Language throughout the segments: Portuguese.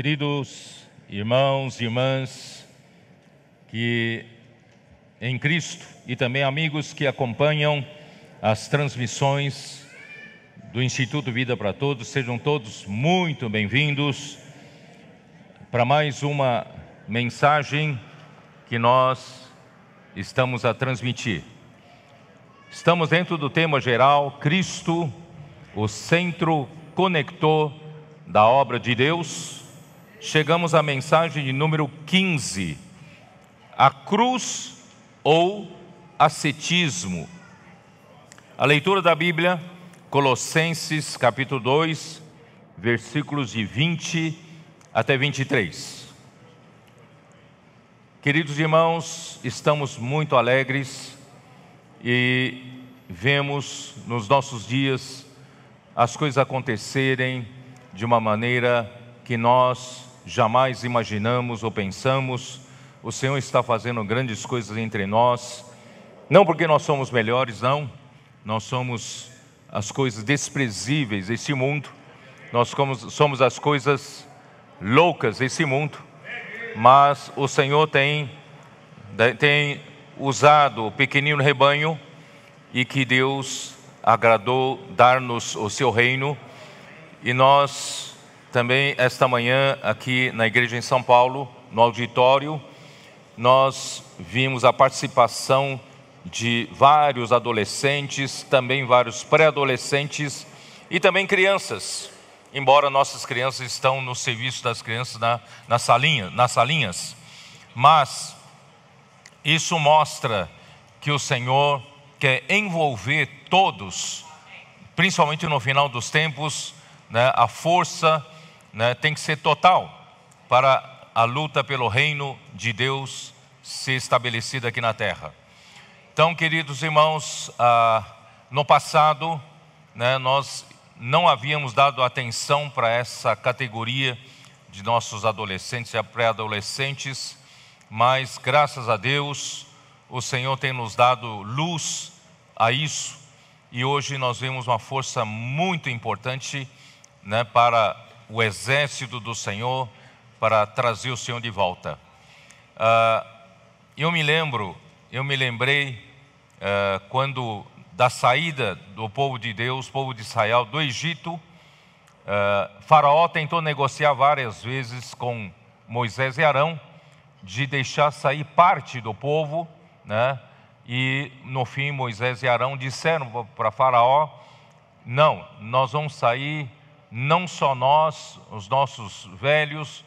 Queridos irmãos e irmãs que em Cristo e também amigos que acompanham as transmissões do Instituto Vida para Todos, sejam todos muito bem-vindos para mais uma mensagem que nós estamos a transmitir. Estamos dentro do tema geral Cristo, o centro conector da obra de Deus chegamos à mensagem de número 15: a cruz ou ascetismo. A leitura da Bíblia, Colossenses capítulo 2, versículos de 20 até 23. Queridos irmãos, estamos muito alegres e vemos nos nossos dias as coisas acontecerem de uma maneira que nós jamais imaginamos ou pensamos. O Senhor está fazendo grandes coisas entre nós, não porque nós somos melhores, não, nós somos as coisas desprezíveis desse mundo, nós somos as coisas loucas desse mundo, mas o Senhor tem, tem usado o pequenino rebanho e que Deus agradou dar-nos o seu reino e nós também esta manhã, aqui na igreja em São Paulo, no auditório, nós vimos a participação de vários adolescentes, também vários pré-adolescentes e também crianças, embora nossas crianças estão no serviço das crianças na, na salinha, nas salinhas. Mas isso mostra que o Senhor quer envolver todos, principalmente no final dos tempos, né, a força né, tem que ser total para a luta pelo reino de Deus ser estabelecida aqui na terra. Então, queridos irmãos, ah, no passado, né, nós não havíamos dado atenção para essa categoria de nossos adolescentes e pré-adolescentes, mas graças a Deus, o Senhor tem nos dado luz a isso e hoje nós vemos uma força muito importante né, para o exército do Senhor para trazer o Senhor de volta. Uh, eu me lembro, eu me lembrei uh, quando da saída do povo de Deus, povo de Israel, do Egito, uh, Faraó tentou negociar várias vezes com Moisés e Arão de deixar sair parte do povo, né? E no fim Moisés e Arão disseram para Faraó: não, nós vamos sair não só nós, os nossos velhos,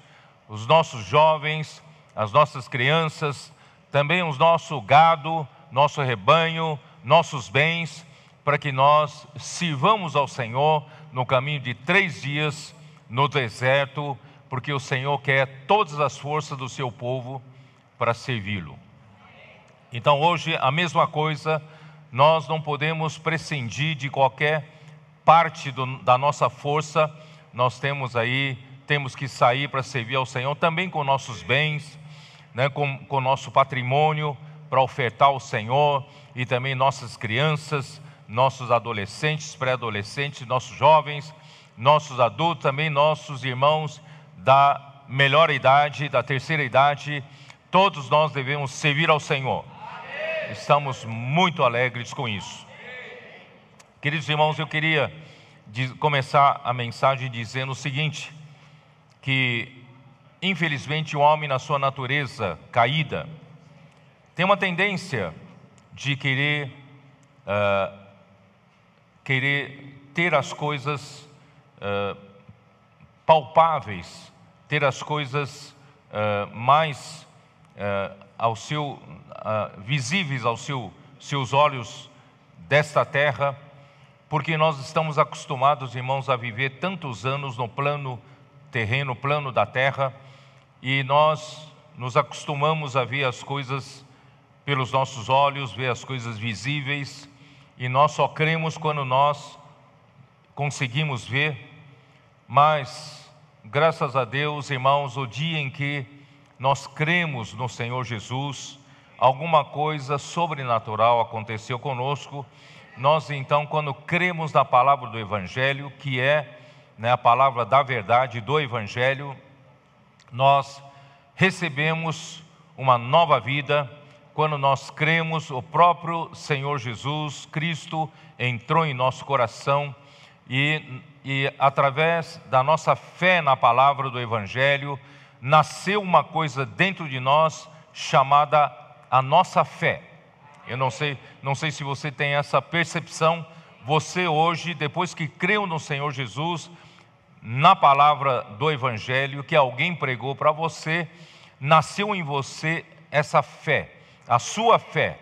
os nossos jovens, as nossas crianças, também o nosso gado, nosso rebanho, nossos bens, para que nós sirvamos ao Senhor no caminho de três dias no deserto, porque o Senhor quer todas as forças do seu povo para servi-lo. Então, hoje, a mesma coisa, nós não podemos prescindir de qualquer parte do, da nossa força, nós temos aí, temos que sair para servir ao Senhor, também com nossos bens, né, com, com nosso patrimônio, para ofertar ao Senhor e também nossas crianças, nossos adolescentes, pré-adolescentes, nossos jovens, nossos adultos, também nossos irmãos da melhor idade, da terceira idade, todos nós devemos servir ao Senhor. Estamos muito alegres com isso. Queridos irmãos, eu queria começar a mensagem dizendo o seguinte: que infelizmente o homem, na sua natureza caída, tem uma tendência de querer, uh, querer ter as coisas uh, palpáveis, ter as coisas uh, mais ao seu, visíveis aos seu, seus olhos desta terra porque nós estamos acostumados, irmãos, a viver tantos anos no plano terreno, plano da terra, e nós nos acostumamos a ver as coisas pelos nossos olhos, ver as coisas visíveis, e nós só cremos quando nós conseguimos ver, mas graças a Deus, irmãos, o dia em que nós cremos no Senhor Jesus, alguma coisa sobrenatural aconteceu conosco nós então, quando cremos na palavra do Evangelho, que é né, a palavra da verdade do Evangelho, nós recebemos uma nova vida quando nós cremos o próprio Senhor Jesus Cristo entrou em nosso coração e, e através da nossa fé na palavra do Evangelho nasceu uma coisa dentro de nós chamada a nossa fé. Eu não sei, não sei se você tem essa percepção. Você hoje, depois que creu no Senhor Jesus, na palavra do Evangelho que alguém pregou para você, nasceu em você essa fé, a sua fé.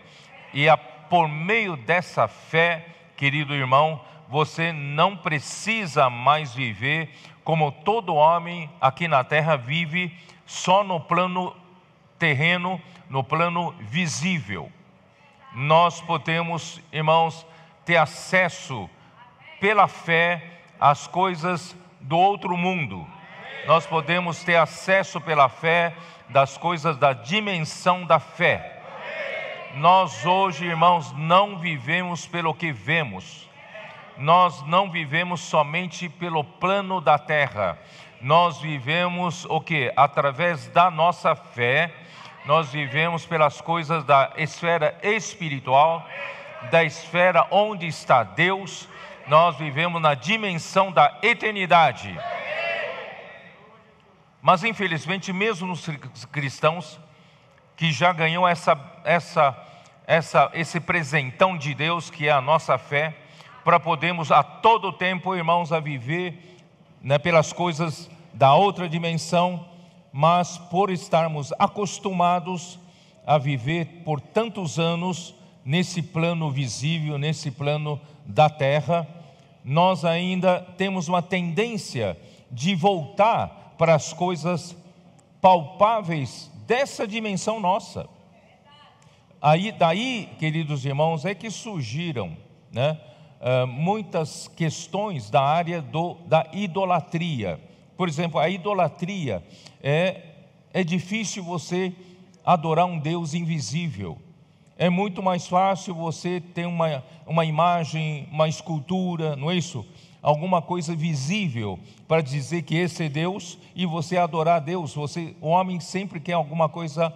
E a, por meio dessa fé, querido irmão, você não precisa mais viver como todo homem aqui na terra vive, só no plano terreno, no plano visível nós podemos, irmãos, ter acesso pela fé às coisas do outro mundo. Nós podemos ter acesso pela fé das coisas da dimensão da fé. Nós hoje, irmãos, não vivemos pelo que vemos. Nós não vivemos somente pelo plano da terra. Nós vivemos o que? Através da nossa fé nós vivemos pelas coisas da esfera espiritual, da esfera onde está Deus, nós vivemos na dimensão da eternidade. Mas infelizmente, mesmo nos cristãos que já ganhou essa, essa, essa, esse presentão de Deus que é a nossa fé, para podermos a todo tempo, irmãos, a viver né, pelas coisas da outra dimensão, mas por estarmos acostumados a viver por tantos anos nesse plano visível, nesse plano da terra, nós ainda temos uma tendência de voltar para as coisas palpáveis dessa dimensão nossa. Aí, daí, queridos irmãos, é que surgiram né, eh, muitas questões da área do, da idolatria por exemplo, a idolatria é é difícil você adorar um Deus invisível. É muito mais fácil você ter uma, uma imagem, uma escultura, não é isso? Alguma coisa visível para dizer que esse é Deus e você adorar Deus. Você, o homem sempre quer alguma coisa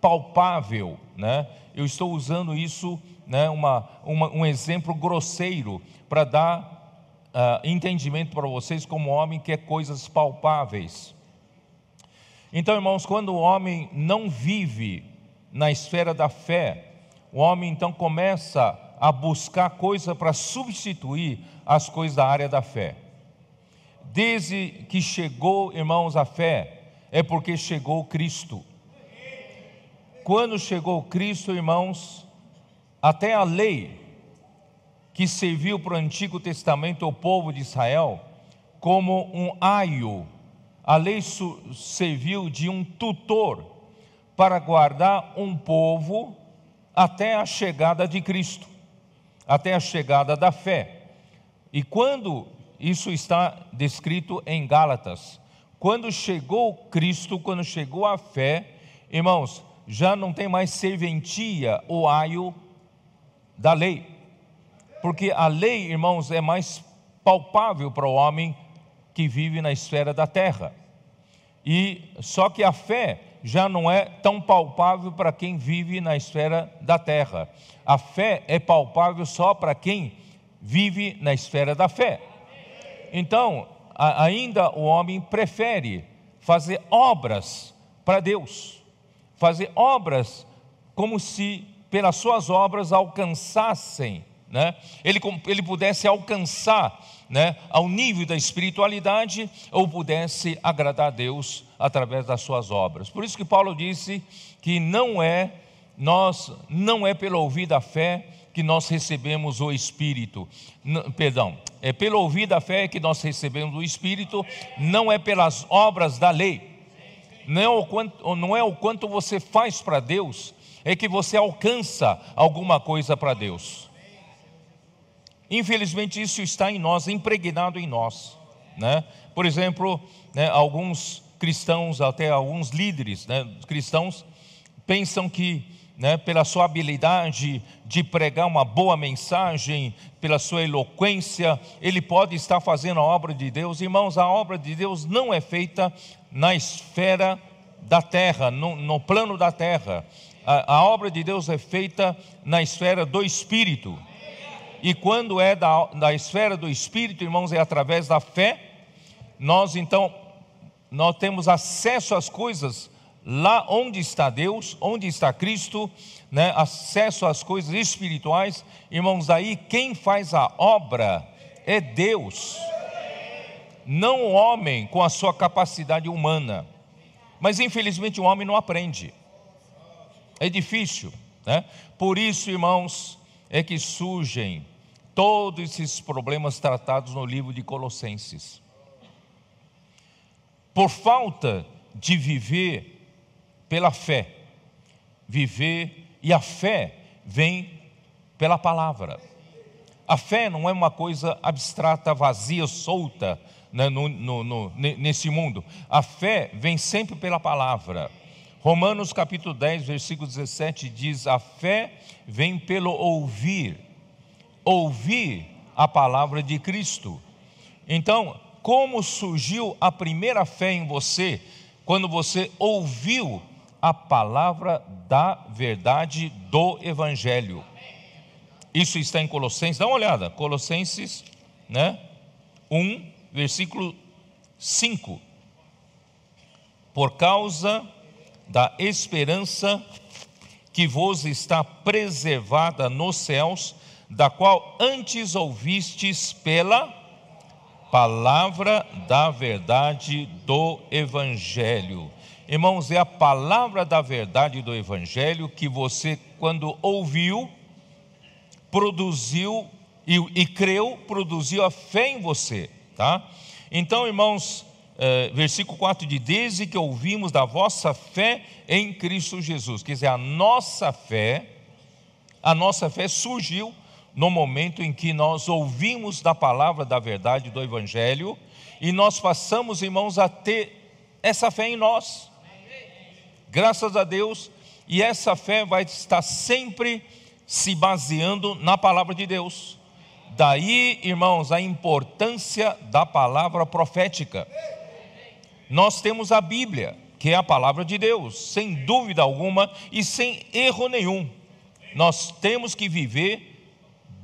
palpável, né? Eu estou usando isso, né, uma, uma um exemplo grosseiro para dar uh, entendimento para vocês, como homem quer coisas palpáveis. Então, irmãos, quando o homem não vive na esfera da fé, o homem então começa a buscar coisa para substituir as coisas da área da fé. Desde que chegou, irmãos, a fé, é porque chegou Cristo. Quando chegou Cristo, irmãos, até a lei que serviu para o Antigo Testamento o povo de Israel como um aio. A lei serviu de um tutor para guardar um povo até a chegada de Cristo, até a chegada da fé. E quando isso está descrito em Gálatas, quando chegou Cristo, quando chegou a fé, irmãos, já não tem mais serventia o aio da lei porque a lei, irmãos, é mais palpável para o homem que vive na esfera da terra. E só que a fé já não é tão palpável para quem vive na esfera da terra. A fé é palpável só para quem vive na esfera da fé. Então, a, ainda o homem prefere fazer obras para Deus, fazer obras como se pelas suas obras alcançassem né? ele, ele pudesse alcançar né, ao nível da espiritualidade ou pudesse agradar a Deus através das suas obras. Por isso que Paulo disse que não é nós não é pelo ouvir da fé que nós recebemos o Espírito, N perdão, é pelo ouvir da fé que nós recebemos o Espírito, não é pelas obras da lei, não é o quanto, não é o quanto você faz para Deus, é que você alcança alguma coisa para Deus. Infelizmente, isso está em nós, impregnado em nós. Né? Por exemplo, né, alguns cristãos, até alguns líderes né, cristãos, pensam que né, pela sua habilidade de pregar uma boa mensagem, pela sua eloquência, ele pode estar fazendo a obra de Deus. Irmãos, a obra de Deus não é feita na esfera da terra, no, no plano da terra. A, a obra de Deus é feita na esfera do espírito. E quando é da, da esfera do Espírito, irmãos, é através da fé, nós então, nós temos acesso às coisas lá onde está Deus, onde está Cristo, né? acesso às coisas espirituais. Irmãos, Aí quem faz a obra é Deus, não o homem com a sua capacidade humana. Mas infelizmente o homem não aprende, é difícil. Né? Por isso, irmãos, é que surgem todos esses problemas tratados no livro de Colossenses. Por falta de viver pela fé, viver e a fé vem pela palavra. A fé não é uma coisa abstrata, vazia, solta né, no, no, no, nesse mundo. A fé vem sempre pela palavra. Romanos capítulo 10, versículo 17 diz: A fé vem pelo ouvir, ouvir a palavra de Cristo. Então, como surgiu a primeira fé em você? Quando você ouviu a palavra da verdade do Evangelho. Isso está em Colossenses, dá uma olhada, Colossenses né, 1, versículo 5. Por causa da esperança que vos está preservada nos céus, da qual antes ouvistes pela palavra da verdade do Evangelho. Irmãos, é a palavra da verdade do Evangelho que você, quando ouviu, produziu e, e creu, produziu a fé em você, tá? Então, irmãos, eh, versículo 4 diz: Desde que ouvimos da vossa fé em Cristo Jesus. Quer dizer, a nossa fé, a nossa fé surgiu no momento em que nós ouvimos da palavra da verdade do Evangelho e nós passamos, irmãos, a ter essa fé em nós. Graças a Deus, e essa fé vai estar sempre se baseando na palavra de Deus. Daí, irmãos, a importância da palavra profética nós temos a Bíblia, que é a palavra de Deus, sem dúvida alguma e sem erro nenhum. Nós temos que viver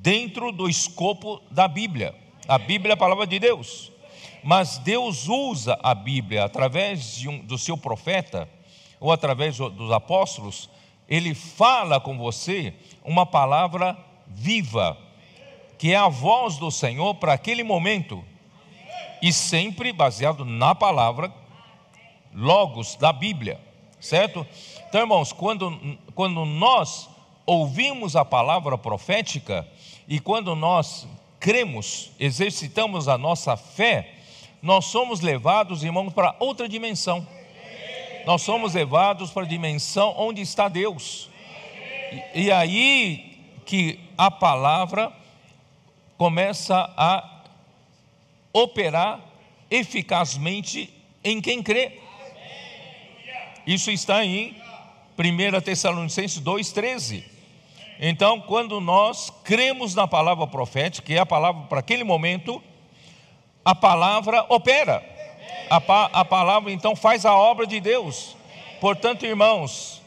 dentro do escopo da Bíblia. A Bíblia é a palavra de Deus. Mas Deus usa a Bíblia através um, do seu profeta ou através dos apóstolos, ele fala com você uma palavra viva, que é a voz do Senhor para aquele momento e sempre baseado na palavra, logos da Bíblia, certo? Então, irmãos, quando, quando nós ouvimos a palavra profética e quando nós cremos, exercitamos a nossa fé, nós somos levados, irmãos, para outra dimensão. Nós somos levados para a dimensão onde está Deus. E, e aí que a palavra começa a operar eficazmente em quem crê. Isso está em 1 Tessalonicenses 2,13. Então, quando nós cremos na palavra profética, que é a palavra para aquele momento, a palavra opera. A, pa a palavra então faz a obra de Deus. Portanto, irmãos,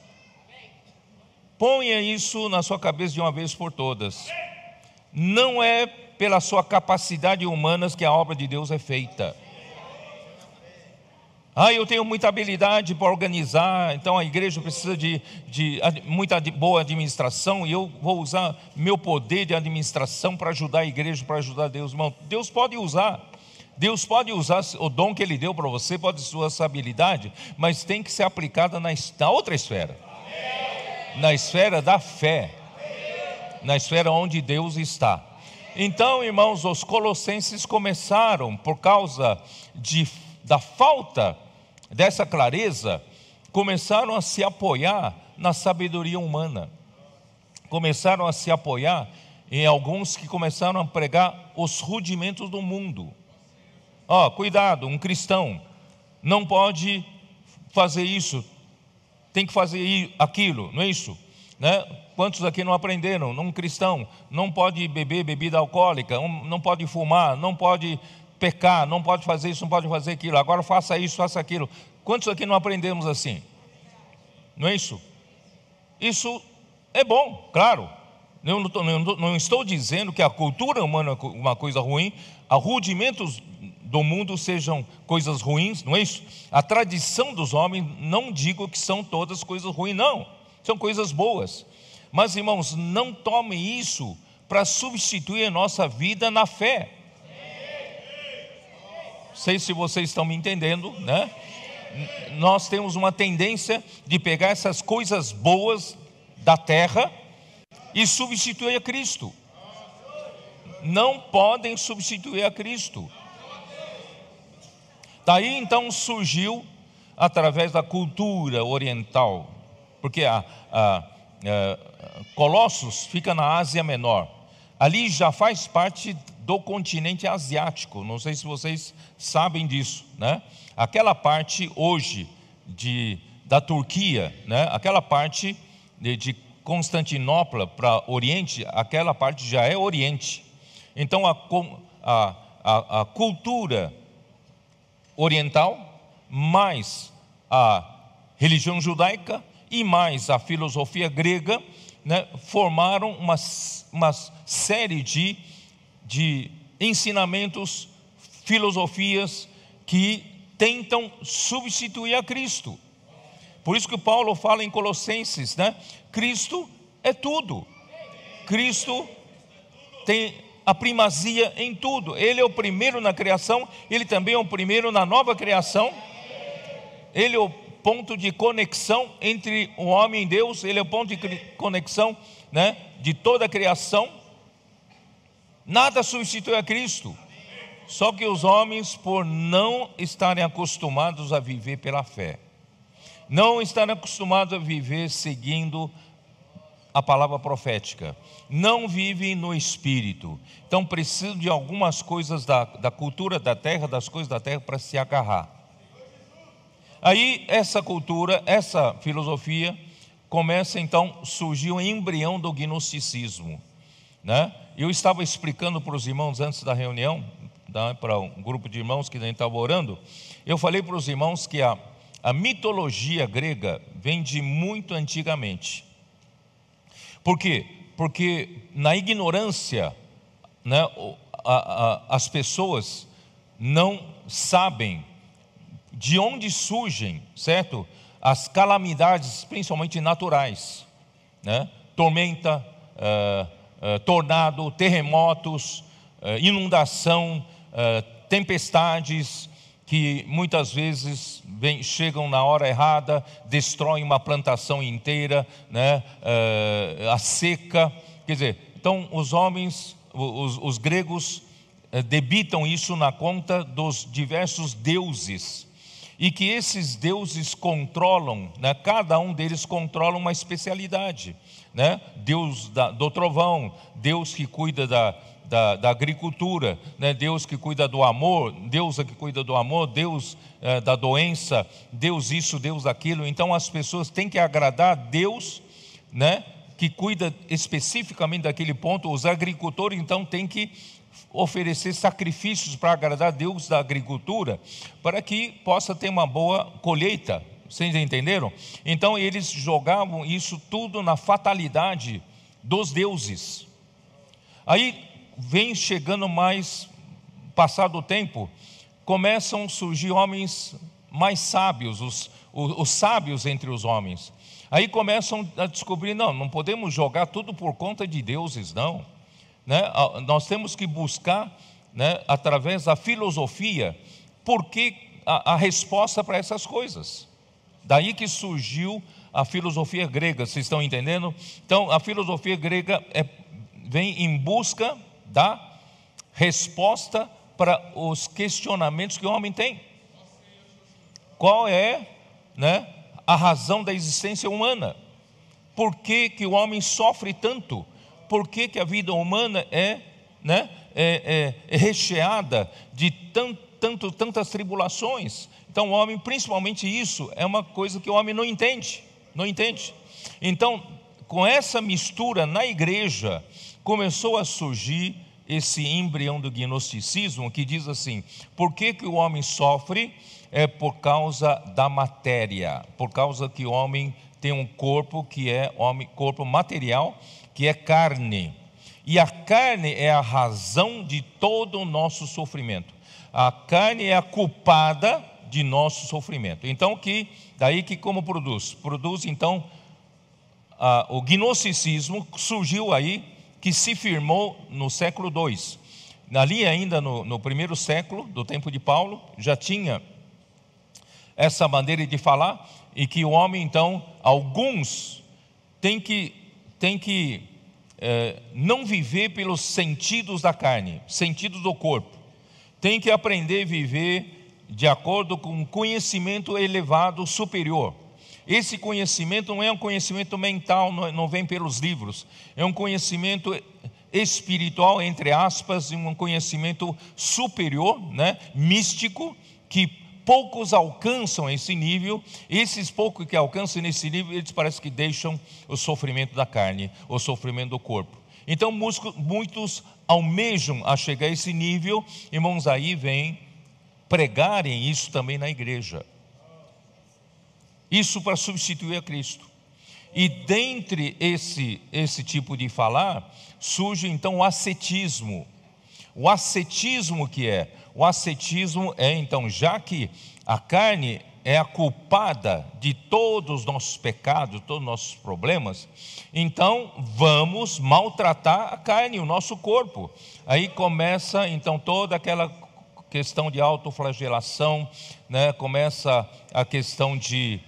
ponha isso na sua cabeça de uma vez por todas. Não é pela sua capacidade humana que a obra de Deus é feita. Ah, eu tenho muita habilidade para organizar, então a igreja precisa de, de, muita boa administração e eu vou usar meu poder de administração para ajudar a igreja, para ajudar Deus. Irmão, Deus pode usar. Deus pode usar o dom que Ele deu para você, pode ser sua habilidade, mas tem que ser aplicada na, na outra esfera na esfera da fé, na esfera onde Deus está. Então, irmãos, os colossenses começaram, por causa de, da falta dessa clareza, começaram a se apoiar na sabedoria humana, começaram a se apoiar em alguns que começaram a pregar os rudimentos do mundo. Ó, oh, cuidado, um cristão não pode fazer isso, tem que fazer aquilo, não é isso? Né? Quantos aqui não aprenderam? Um cristão não pode beber bebida alcoólica, não pode fumar, não pode pecar, não pode fazer isso, não pode fazer aquilo. Agora faça isso, faça aquilo. Quantos aqui não aprendemos assim? Não é isso? Isso é bom, claro. Eu não, tô, eu não estou dizendo que a cultura humana é uma coisa ruim, a rudimentos do mundo sejam coisas ruins, não é isso? A tradição dos homens, não digo que são todas coisas ruins, não. São coisas boas. Mas, irmãos, não tomem isso para substituir a nossa vida na fé. Sei se vocês estão me entendendo, né? Nós temos uma tendência de pegar essas coisas boas da terra e substituir a Cristo. Não podem substituir a Cristo. Daí então surgiu, através da cultura oriental, porque a, a é, Colossos fica na Ásia Menor. Ali já faz parte do continente asiático. Não sei se vocês sabem disso, né? Aquela parte hoje de da Turquia, né? Aquela parte de, de Constantinopla para Oriente, aquela parte já é Oriente. Então a, a, a, a cultura oriental mais a religião judaica e mais a filosofia grega né, formaram uma, uma série de, de ensinamentos, filosofias que tentam substituir a Cristo. Por isso que Paulo fala em Colossenses, né? Cristo é tudo. Cristo tem a primazia em tudo. Ele é o primeiro na criação, ele também é o primeiro na nova criação. Ele é o ponto de conexão entre o homem e Deus, ele é o ponto de conexão né, de toda a criação. Nada substitui a Cristo. Só que os homens, por não estarem acostumados a viver pela fé, não estarem acostumados a viver seguindo a palavra profética, não vivem no espírito. Então precisam de algumas coisas da, da cultura da terra, das coisas da terra, para se agarrar. Aí essa cultura, essa filosofia começa então surgiu o um embrião do gnosticismo, né? Eu estava explicando para os irmãos antes da reunião, tá? para um grupo de irmãos que estava tá orando, eu falei para os irmãos que a, a mitologia grega vem de muito antigamente. Por quê? Porque na ignorância, né, a, a, as pessoas não sabem de onde surgem, certo? As calamidades, principalmente naturais, né? tormenta, uh, uh, tornado, terremotos, uh, inundação, tempestades, que muitas vezes vem, chegam na hora errada, destroem uma plantação inteira, né? a seca. Quer dizer, então os homens, os, os gregos, debitam isso na conta dos diversos deuses e que esses deuses controlam, né? cada um deles controla uma especialidade. Né? Deus da, do trovão, Deus que cuida da, da, da agricultura, né? Deus que cuida do amor, Deus é que cuida do amor, Deus é, da doença, Deus isso, Deus aquilo. Então as pessoas têm que agradar a Deus, né? que cuida especificamente daquele ponto, os agricultores então têm que oferecer sacrifícios para agradar a Deus da agricultura, para que possa ter uma boa colheita. Vocês entenderam? Então eles jogavam isso tudo na fatalidade dos deuses. Aí vem chegando mais, passado o tempo, começam a surgir homens mais sábios, os, os, os sábios entre os homens. Aí começam a descobrir: não, não podemos jogar tudo por conta de deuses, não né, nós temos que buscar, né, através da filosofia, por que a, a resposta para essas coisas. Daí que surgiu a filosofia grega, vocês estão entendendo? Então, a filosofia grega é, vem em busca da resposta para os questionamentos que o homem tem. Qual é né, a razão da existência humana? Por que, que o homem sofre tanto? por que, que a vida humana é, né, é, é, é recheada de tanto, tantas tribulações. Então, o homem, principalmente isso, é uma coisa que o homem não entende. Não entende. Então, com essa mistura na igreja, começou a surgir esse embrião do gnosticismo que diz assim: por que, que o homem sofre? É por causa da matéria, por causa que o homem tem um corpo que é homem, corpo material, que é carne. E a carne é a razão de todo o nosso sofrimento. A carne é a culpada de nosso sofrimento. Então que daí que como produz? Produz então a, o gnosticismo surgiu aí que se firmou no século II. Ali ainda no, no primeiro século do tempo de Paulo já tinha essa maneira de falar e que o homem então alguns tem que tem que é, não viver pelos sentidos da carne, sentidos do corpo. Tem que aprender a viver de acordo com um conhecimento elevado, superior. Esse conhecimento não é um conhecimento mental, não é, vem pelos livros. É um conhecimento espiritual, entre aspas, um conhecimento superior, né, místico, que poucos alcançam esse nível, e esses poucos que alcançam nesse nível, eles parece que deixam o sofrimento da carne, o sofrimento do corpo. Então, muitos almejam a chegar a esse nível, irmãos, aí vem pregarem isso também na igreja. Isso para substituir a Cristo. E dentre esse, esse tipo de falar, surge então o ascetismo. O ascetismo que é o ascetismo é então, já que a carne é a culpada de todos os nossos pecados, todos os nossos problemas, então vamos maltratar a carne, o nosso corpo. Aí começa então toda aquela questão de autoflagelação, né? começa a questão de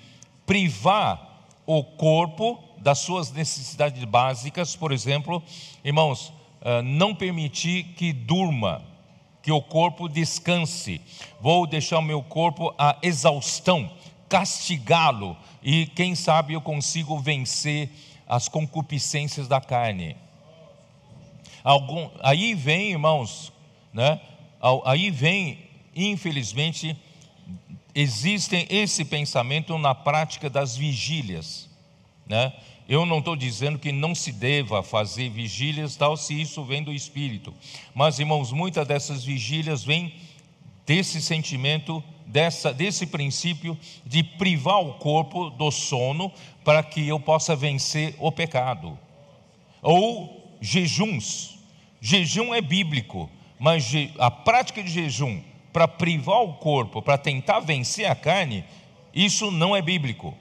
privar o corpo das suas necessidades básicas, por exemplo, irmãos, ah, não permitir que durma, que o corpo descanse. Vou deixar o meu corpo à exaustão, castigá-lo, e quem sabe eu consigo vencer as concupiscências da carne. Algum, aí vem, irmãos, né? aí vem, infelizmente, existem esse pensamento na prática das vigílias. Né? Eu não estou dizendo que não se deva fazer vigílias, tal, se isso vem do Espírito. Mas, irmãos, muitas dessas vigílias vêm desse sentimento, dessa, desse princípio de privar o corpo do sono para que eu possa vencer o pecado. Ou jejuns. Jejum é bíblico, mas a prática de jejum para privar o corpo, para tentar vencer a carne, isso não é bíblico.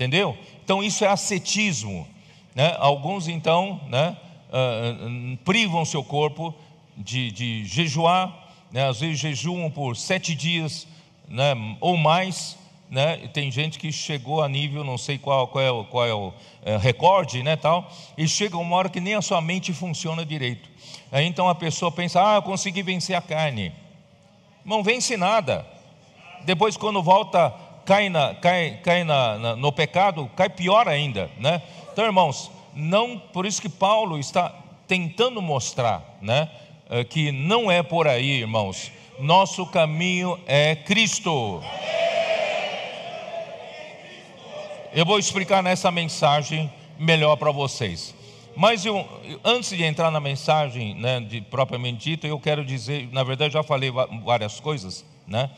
Entendeu? Então isso é ascetismo. Né? Alguns então né, uh, privam seu corpo de, de jejuar, né? às vezes jejuam por sete dias né, ou mais. Né? Tem gente que chegou a nível, não sei qual, qual é o, qual é o é, recorde, né, tal, e chega uma hora que nem a sua mente funciona direito. Aí, então a pessoa pensa: ah, eu consegui vencer a carne. Não vence nada. Depois, quando volta cai, na, cai, cai na, na, no pecado, cai pior ainda. Né? Então, irmãos, não por isso que Paulo está tentando mostrar né, eh, que não é por aí, irmãos. Nosso caminho é Cristo. Eu vou explicar nessa mensagem melhor para vocês. Mas eu, antes de entrar na mensagem né, de, propriamente dita, eu quero dizer, na verdade já falei várias coisas, né?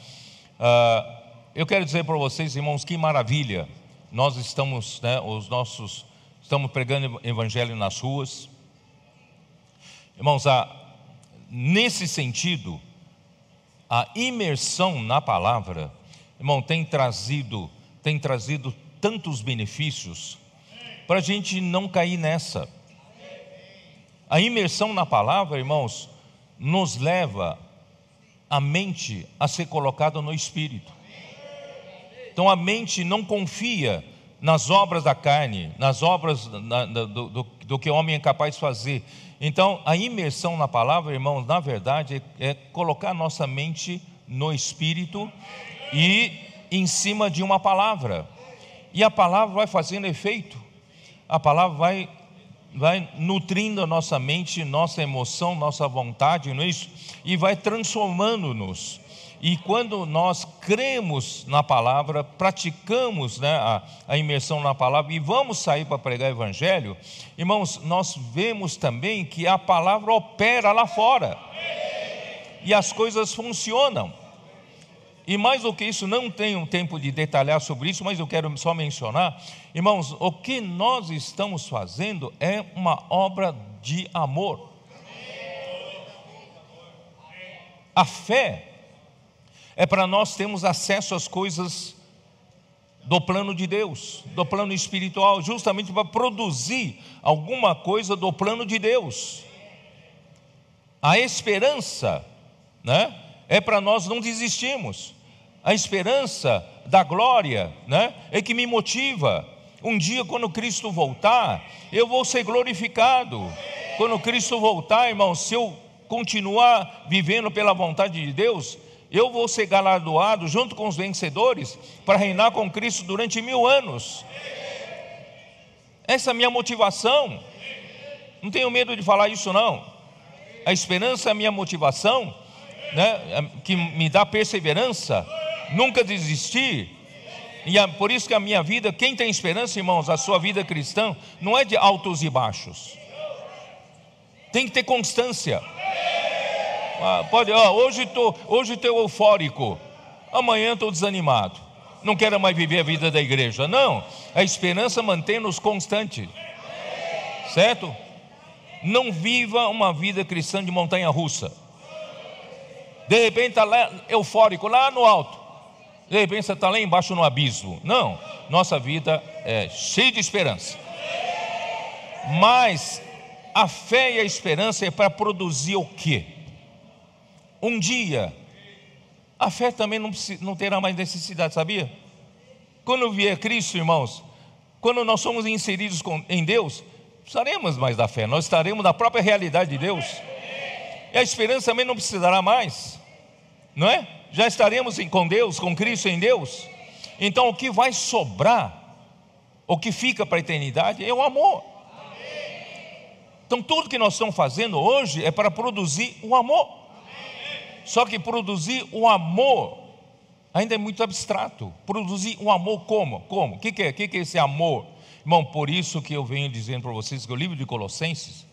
Uh, eu quero dizer para vocês, irmãos, que maravilha. Nós estamos, né, os nossos, estamos pregando evangelho nas ruas. Irmãos, a, nesse sentido, a imersão na palavra, irmão, tem trazido, tem trazido tantos benefícios para a gente não cair nessa. A imersão na palavra, irmãos, nos leva a mente a ser colocada no espírito. Então a mente não confia nas obras da carne, nas obras na, do, do, do, que o homem é capaz de fazer. Então, a imersão na palavra, irmãos, na verdade, é, é colocar nossa mente no espírito e em cima de uma palavra. E a palavra vai fazendo efeito, a palavra vai, vai nutrindo a nossa mente, nossa emoção, nossa vontade, não é isso? E vai transformando-nos. E quando nós cremos na palavra, praticamos né, a, a, imersão na palavra e vamos sair para pregar evangelho, irmãos, nós vemos também que a palavra opera lá fora e as coisas funcionam. E mais do que isso, não tenho tempo de detalhar sobre isso, mas eu quero só mencionar, irmãos, o que nós estamos fazendo é uma obra de amor. A fé é para nós termos acesso às coisas do plano de Deus, do plano espiritual, justamente para produzir alguma coisa do plano de Deus. A esperança, né, é para nós não desistirmos. A esperança da glória, né, é que me motiva. Um dia, quando Cristo voltar, eu vou ser glorificado. Quando Cristo voltar, irmão, se eu continuar vivendo pela vontade de Deus, eu vou ser galardoado junto com os vencedores para reinar com Cristo durante mil anos. Essa é a minha motivação. Não tenho medo de falar isso, não. A esperança é a minha motivação, né, é, que me dá perseverança, nunca desistir. E é por isso que a minha vida, quem tem esperança, irmãos, a sua vida cristã, não é de altos e baixos. Tem que ter constância. Ah, pode, ah, hoje estou hoje tô eufórico, amanhã estou desanimado. Não quero mais viver a vida da igreja. Não, a esperança mantém-nos constante. Certo? Não viva uma vida cristã de montanha russa. De repente está lá eufórico, lá no alto. De repente você está lá embaixo no abismo. Não, nossa vida é cheia de esperança. Mas a fé e a esperança é para produzir o quê? um dia, a fé também não, não terá mais necessidade, sabia? Quando vier Cristo, irmãos, quando nós somos inseridos com, em Deus, precisaremos mais da fé, nós estaremos na própria realidade de Deus. E a esperança também não precisará mais, não é? Já estaremos em, com Deus, com Cristo em Deus. Então o que vai sobrar, o que fica para a eternidade, é o amor. Então tudo que nós estamos fazendo hoje é para produzir o amor. Só que produzir o amor ainda é muito abstrato. Produzir um amor como? Como? O que, que, é? que, que é esse amor? Irmão, por isso que eu venho dizendo para vocês que o livro de Colossenses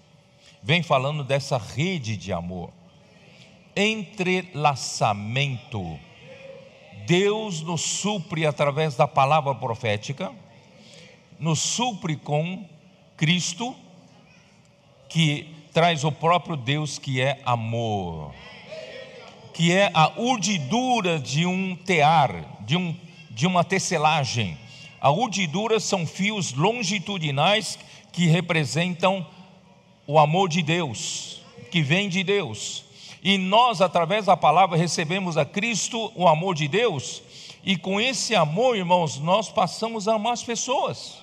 vem falando dessa rede de amor, entrelaçamento. Deus nos supre através da palavra profética, nos supre com Cristo, que traz o próprio Deus que é amor que é a urdidura de um tear, de, um, de uma tecelagem. A urdidura são fios longitudinais que representam o amor de Deus, que vem de Deus. E nós, através da palavra, recebemos a Cristo, o amor de Deus, e com esse amor, irmãos, nós passamos a amar as pessoas.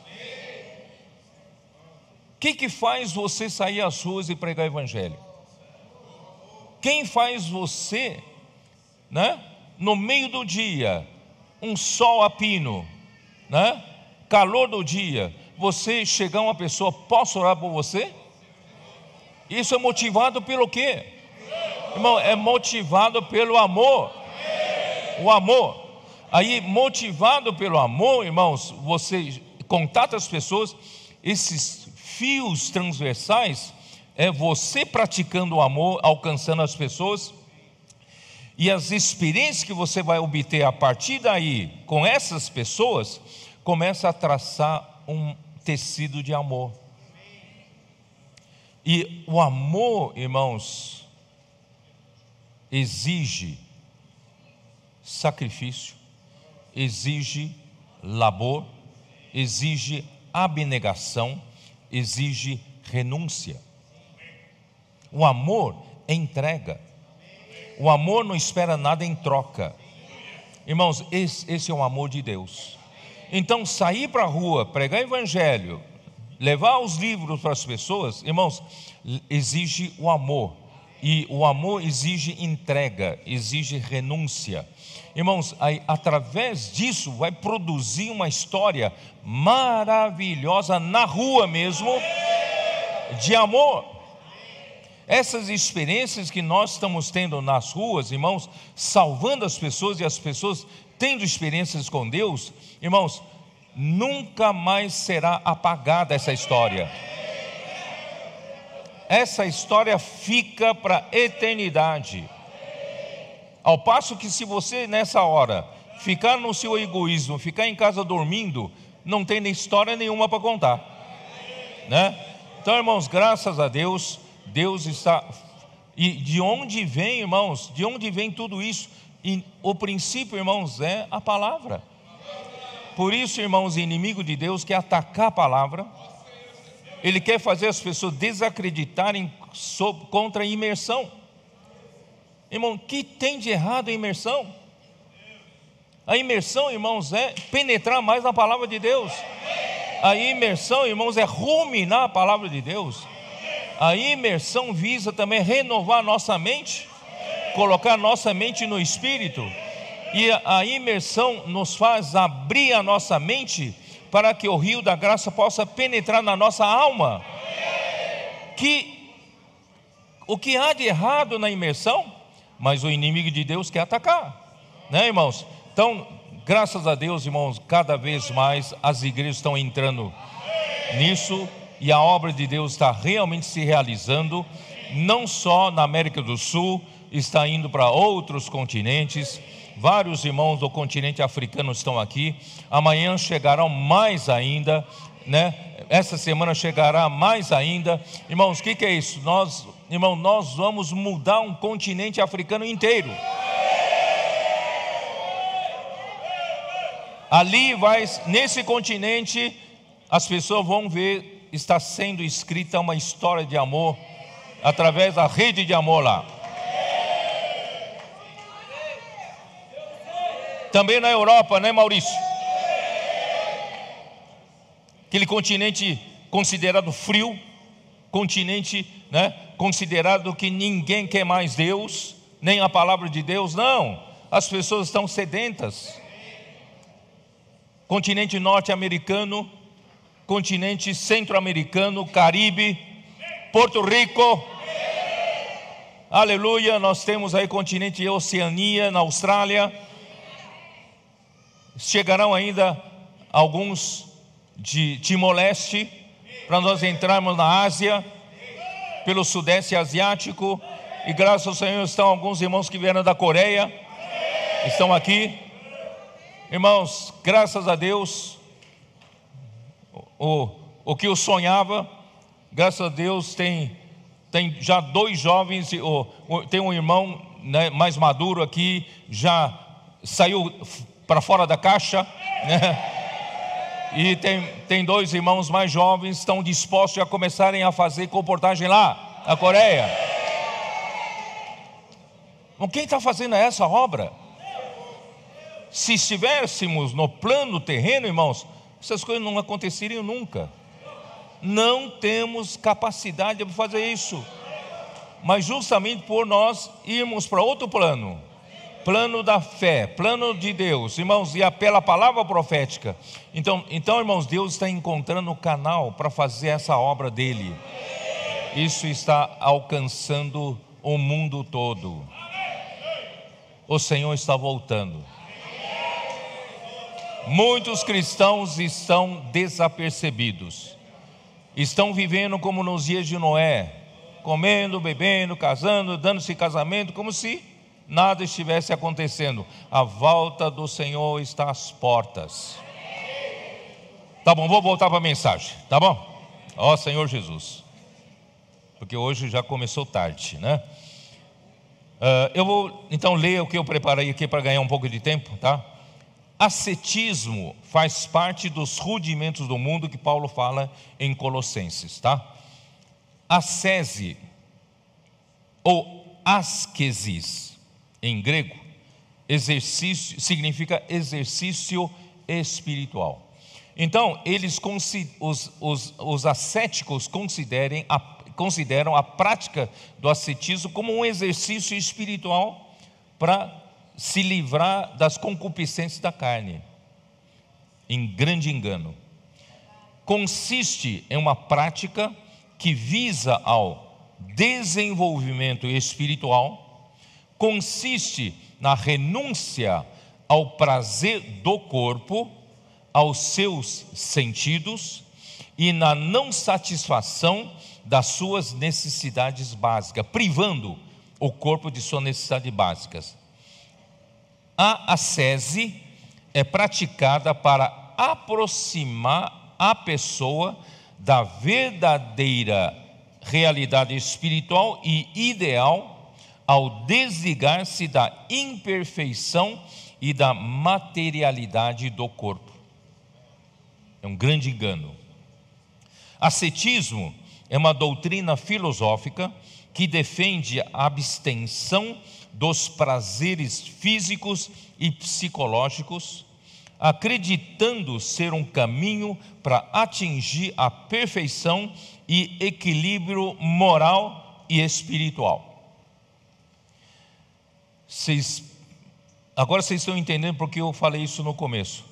O que, que faz você sair às ruas e pregar Evangelho? quem faz você, né, no meio do dia, um sol a pino, né, calor do dia, você chegar uma pessoa, posso orar por você? Isso é motivado pelo quê? Irmão, é motivado pelo amor. O amor. Aí, motivado pelo amor, irmãos, você contata as pessoas, esses fios transversais é você praticando o amor, alcançando as pessoas. E as experiências que você vai obter a partir daí com essas pessoas, começa a traçar um tecido de amor. E o amor, irmãos, exige sacrifício, exige labor, exige abnegação, exige renúncia. O amor é entrega. O amor não espera nada em troca. Irmãos, esse, esse é o amor de Deus. Então, sair para a rua, pregar evangelho, levar os livros para as pessoas, irmãos, exige o amor. E o amor exige entrega, exige renúncia. Irmãos, aí, através disso vai produzir uma história maravilhosa na rua mesmo de amor. Essas experiências que nós estamos tendo nas ruas, irmãos, salvando as pessoas e as pessoas tendo experiências com Deus, irmãos, nunca mais será apagada essa história. Essa história fica para a eternidade. Ao passo que, se você nessa hora ficar no seu egoísmo, ficar em casa dormindo, não tem nem história nenhuma para contar, né? Então, irmãos, graças a Deus Deus está. E de onde vem, irmãos? De onde vem tudo isso? E o princípio, irmãos, é a palavra. Por isso, irmãos, inimigo de Deus quer atacar a palavra. Ele quer fazer as pessoas desacreditarem contra a imersão. Irmão, que tem de errado a imersão? A imersão, irmãos, é penetrar mais na palavra de Deus. A imersão, irmãos, é ruminar a palavra de Deus. A imersão visa também renovar nossa mente, colocar nossa mente no espírito. E a imersão nos faz abrir a nossa mente para que o rio da graça possa penetrar na nossa alma. Que o que há de errado na imersão, mas o inimigo de Deus quer atacar, né, irmãos? Então, graças a Deus, irmãos, cada vez mais as igrejas estão entrando nisso e a obra de Deus está realmente se realizando, não só na América do Sul, está indo para outros continentes. Vários irmãos do continente africano estão aqui. Amanhã chegarão mais ainda, né? Essa semana chegará mais ainda. Irmãos, o que, que é isso? Nós, irmão, nós vamos mudar um continente africano inteiro. Ali vai, nesse continente, as pessoas vão ver está sendo escrita uma história de amor através da rede de amor lá. Também na Europa, né, Maurício? Aquele continente considerado frio, continente né, considerado que ninguém quer mais Deus, nem a palavra de Deus, não. As pessoas estão sedentas. Continente norte-americano, continente centro-americano, Caribe, Porto Rico. Aleluia, nós temos aí continente Oceania, na Austrália. Chegarão ainda alguns de Timor-Leste, para nós entrarmos na Ásia, pelo Sudeste Asiático. E graças ao Senhor estão alguns irmãos que vieram da Coreia, estão aqui. Irmãos, graças a Deus, o, o que eu sonhava, graças a Deus, tem, tem já dois jovens, o, tem um irmão né, mais maduro aqui, já saiu para fora da caixa, né? E tem, tem dois irmãos mais jovens estão dispostos a começarem a fazer comportagem lá, na Coreia. Então, quem está fazendo essa obra? Se estivéssemos no plano terreno, irmãos, essas coisas não aconteceriam nunca. Não temos capacidade para fazer isso, mas justamente por nós irmos para outro plano plano da fé, plano de Deus, irmãos, e pela palavra profética. Então, então irmãos, Deus está encontrando o canal para fazer essa obra dele. Isso está alcançando o mundo todo. O Senhor está voltando. Muitos cristãos estão desapercebidos, estão vivendo como nos dias de Noé, comendo, bebendo, casando, dando-se casamento, como se nada estivesse acontecendo. A volta do Senhor está às portas. Tá bom, vou voltar para a mensagem, tá bom? Ó oh, Senhor Jesus, porque hoje já começou tarde, né? Uh, eu vou então ler o que eu preparei aqui para ganhar um pouco de tempo, tá? ascetismo faz parte dos rudimentos do mundo que Paulo fala em Colossenses, tá? Ascese ou asquesis em grego, exercício significa exercício espiritual. Então, eles os, os, os ascéticos considerem a, consideram a prática do ascetismo como um exercício espiritual para se livrar das concupiscências da carne, em grande engano. Consiste em uma prática que visa ao desenvolvimento espiritual, consiste na renúncia ao prazer do corpo, aos seus sentidos e na não satisfação das suas necessidades básicas, privando o corpo de suas necessidades básicas a ascese é praticada para aproximar a pessoa da verdadeira realidade espiritual e ideal ao desligar-se da imperfeição e da materialidade do corpo. É um grande engano. Ascetismo é uma doutrina filosófica que defende a abstenção dos prazeres físicos e psicológicos, acreditando ser um caminho para atingir a perfeição e equilíbrio moral e espiritual. Vocês, agora vocês estão entendendo porque eu falei isso no começo.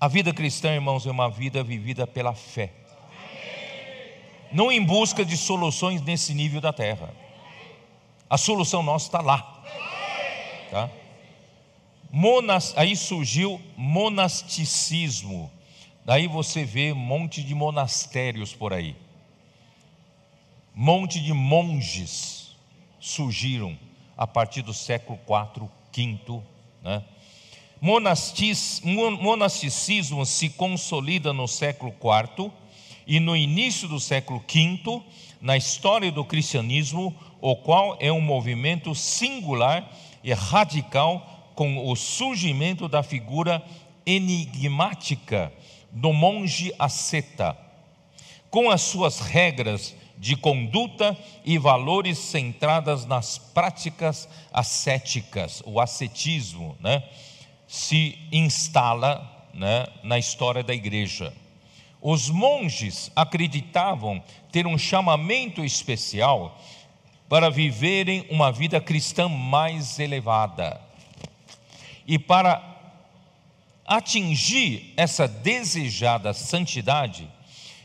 A vida cristã, irmãos, é uma vida vivida pela fé não em busca de soluções nesse nível da terra. A solução nossa está lá. Tá? Monas, aí surgiu monasticismo. Daí você vê um monte de monastérios por aí. Monte de monges surgiram a partir do século IV, V. Né? Monastis, monasticismo se consolida no século IV e no início do século V, na história do cristianismo, o qual é um movimento singular e radical com o surgimento da figura enigmática do monge asceta, com as suas regras de conduta e valores centradas nas práticas ascéticas, o ascetismo, né, se instala né, na história da igreja. Os monges acreditavam ter um chamamento especial para viverem uma vida cristã mais elevada. E para atingir essa desejada santidade,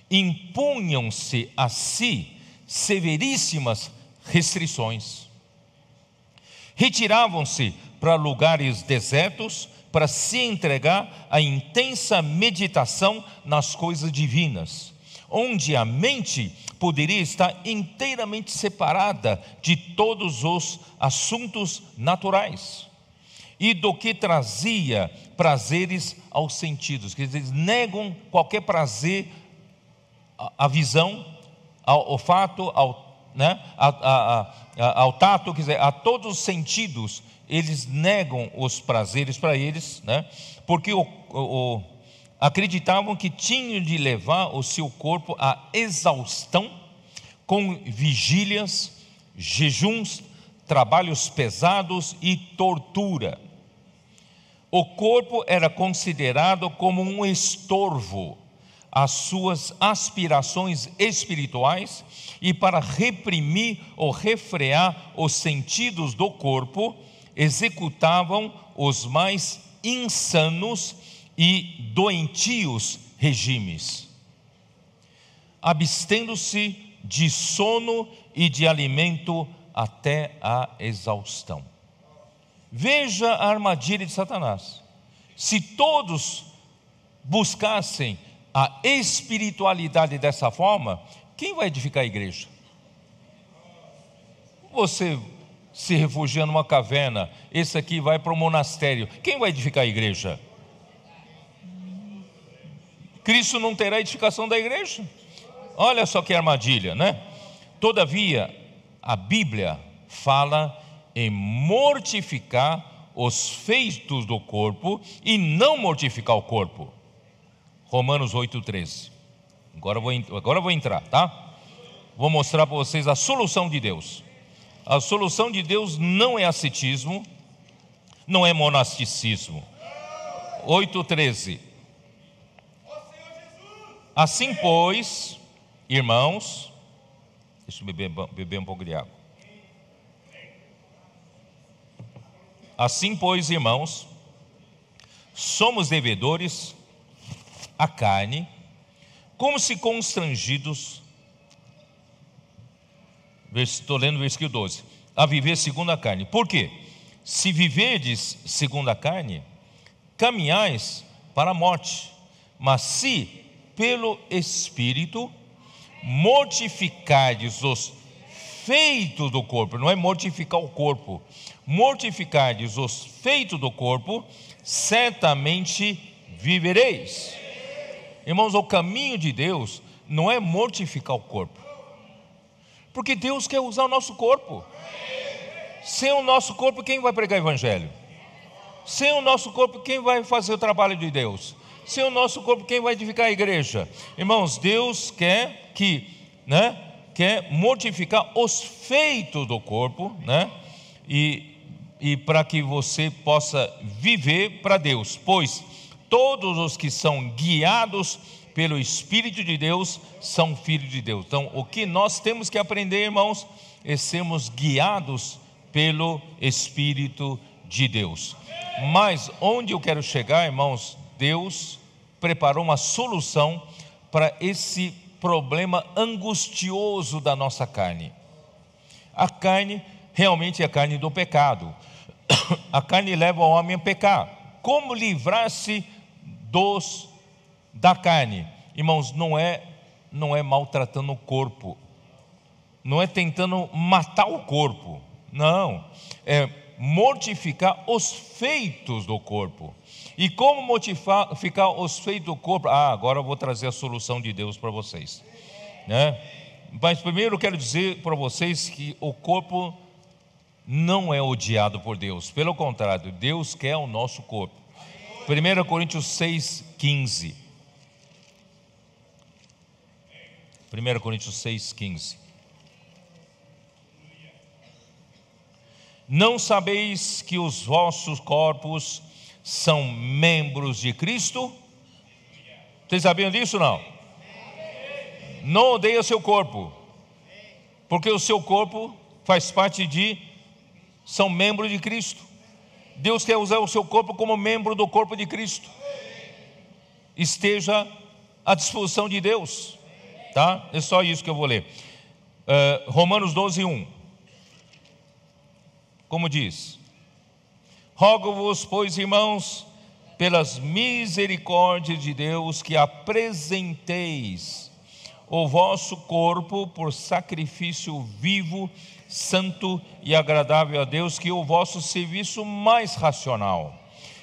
impunham-se a si severíssimas restrições. Retiravam-se para lugares desertos para se entregar à intensa meditação nas coisas divinas, onde a mente poderia estar inteiramente separada de todos os assuntos naturais e do que trazia prazeres aos sentidos. Quer dizer, eles negam qualquer prazer à visão, ao olfato, ao, né, ao, ao, ao tato, quer dizer, a todos os sentidos eles negam os prazeres para eles, né? porque o, o, acreditavam que tinham de levar o seu corpo à exaustão com vigílias, jejuns, trabalhos pesados e tortura. O corpo era considerado como um estorvo às suas aspirações espirituais e para reprimir ou refrear os sentidos do corpo, executavam os mais insanos e doentios regimes, abstendo-se de sono e de alimento até a exaustão. Veja a armadilha de Satanás. Se todos buscassem a espiritualidade dessa forma, quem vai edificar a igreja? Você se refugia numa caverna, esse aqui vai para o monastério. Quem vai edificar a igreja? Cristo não terá edificação da igreja. Olha só que armadilha, né? Todavia, a Bíblia fala em mortificar os feitos do corpo e não mortificar o corpo. Romanos 8,13. Agora vou, agora vou entrar, tá? Vou mostrar para vocês a solução de Deus. A solução de Deus não é ascetismo, não é monasticismo. 8:13. Assim, pois, irmãos, deixa eu beber, beber um pouco de água. Assim, pois, irmãos, somos devedores à carne, como se constrangidos Estou lendo o versículo 12. A viver segundo a carne. Por quê? Se viverdes segundo a carne, caminhais para a morte. Mas se pelo Espírito mortificardes os feitos do corpo, não é mortificar o corpo, mortificardes os feitos do corpo, certamente vivereis. Irmãos, o caminho de Deus não é mortificar o corpo porque Deus quer usar o nosso corpo. Sem o nosso corpo, quem vai pregar o evangelho? Sem o nosso corpo, quem vai fazer o trabalho de Deus? Sem o nosso corpo, quem vai edificar a igreja? Irmãos, Deus quer que, né? Quer modificar os feitos do corpo, né? E e para que você possa viver para Deus, pois todos os que são guiados pelo Espírito de Deus, são filhos de Deus. Então, o que nós temos que aprender, irmãos, é sermos guiados pelo Espírito de Deus. Mas onde eu quero chegar, irmãos, Deus preparou uma solução para esse problema angustioso da nossa carne. A carne realmente é a carne do pecado. A carne leva o homem a pecar. Como livrar-se dos pecados? da carne. Irmãos, não é não é maltratando o corpo. Não é tentando matar o corpo. Não. É mortificar os feitos do corpo. E como mortificar os feitos do corpo? Ah, agora eu vou trazer a solução de Deus para vocês. Né? Mas primeiro eu quero dizer para vocês que o corpo não é odiado por Deus. Pelo contrário, Deus quer o nosso corpo. 1 Coríntios 6, 15. 1 Coríntios 6,15. Não sabeis que os vossos corpos são membros de Cristo? Vocês sabiam disso não? Não odeia seu corpo, porque o seu corpo faz parte de, são membros de Cristo. Deus quer usar o seu corpo como membro do corpo de Cristo. Esteja à disposição de Deus tá? É só isso que eu vou ler. Uh, Romanos 12, 1. Como diz: Rogo-vos, pois, irmãos, pelas misericórdias de Deus, que apresenteis o vosso corpo por sacrifício vivo, santo e agradável a Deus, que é o vosso serviço mais racional.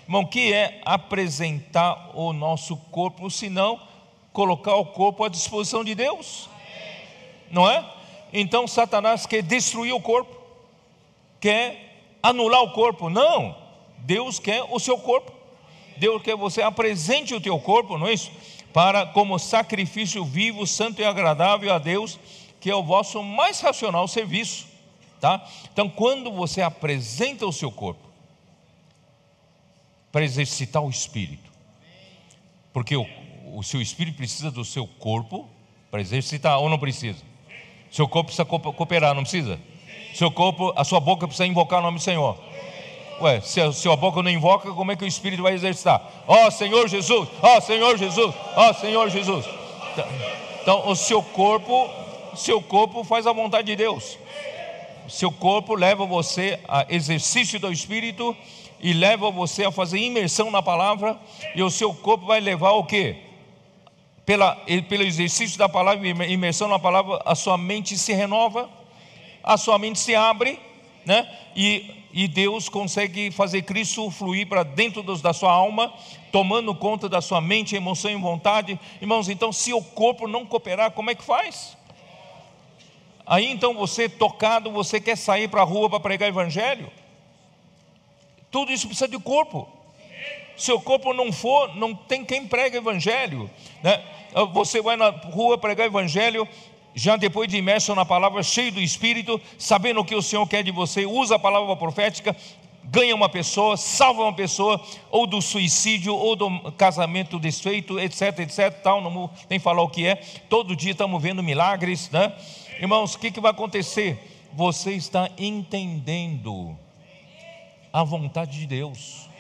Irmão, que é apresentar o nosso corpo, senão colocar o corpo à disposição de Deus. Não é? Então Satanás quer destruir o corpo, quer anular o corpo. Não, Deus quer o seu corpo. Deus quer você apresente o teu corpo, não é isso? Para como sacrifício vivo, santo e agradável a Deus, que é o vosso mais racional serviço, tá? Então, quando você apresenta o seu corpo para exercitar o espírito, porque o o seu espírito precisa do seu corpo para exercitar ou não precisa? Seu corpo precisa cooperar, não precisa? Seu corpo, a sua boca precisa invocar o nome do Senhor. Ué, se a sua boca não invoca, como é que o espírito vai exercitar? Ó oh, Senhor Jesus, ó oh, Senhor Jesus, ó oh, Senhor Jesus. Então, então, o seu corpo, seu corpo faz a vontade de Deus. Seu corpo leva você a exercício do espírito e leva você a fazer imersão na palavra, e o seu corpo vai levar o quê? pela, pelo exercício da palavra, imersão na palavra, a sua mente se renova, a sua mente se abre, né? E, e Deus consegue fazer Cristo fluir para dentro dos, da sua alma, tomando conta da sua mente, emoção e vontade. Irmãos, então, se o corpo não cooperar, como é que faz? Aí então você, tocado, você quer sair para a rua para pregar evangelho? Tudo isso precisa de corpo seu corpo não for, não tem quem prega evangelho. Né? Ah, você vai na rua pregar evangelho, já depois de imerso na palavra, cheio do Espírito, sabendo o que o Senhor quer de você, usa a palavra profética, ganha uma pessoa, salva uma pessoa, ou do suicídio, ou do casamento desfeito, etc, etc, tal, não nem falar o que é. Todo dia estamos vendo milagres, né? Irmãos, o que, que vai acontecer? Você está entendendo a vontade de Deus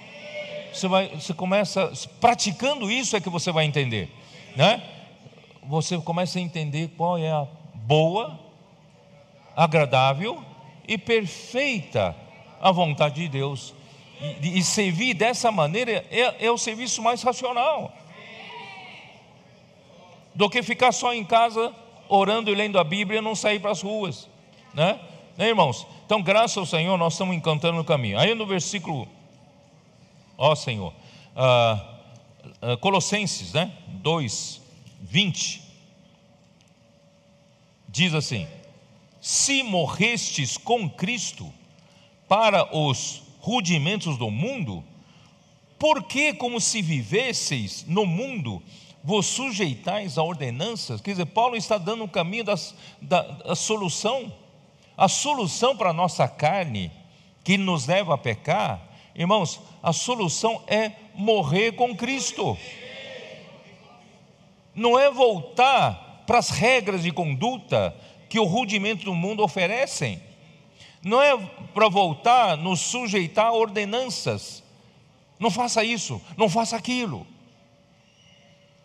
você vai, você começa praticando isso é que você vai entender, né? Você começa a entender qual é a boa, agradável e perfeita a vontade de Deus. E, e servir dessa maneira é, é o serviço mais racional do que ficar só em casa orando e lendo a Bíblia e não sair para as ruas, né? né, irmãos? Então, graças ao Senhor, nós estamos encantando o caminho. Aí no versículo ó Senhor. Ah, ah, Colossenses né, 2, 20, diz assim: Se morrestes com Cristo para os rudimentos do mundo, por que, como se vivesseis no mundo, vos sujeitais a ordenanças? Quer dizer, Paulo está dando um caminho das, da, da solução. A solução para a nossa carne, que nos leva a pecar, irmãos, a solução é morrer com Cristo. Não é voltar para as regras de conduta que o rudimento do mundo oferecem. Não é para voltar nos sujeitar a ordenanças. Não faça isso, não faça aquilo.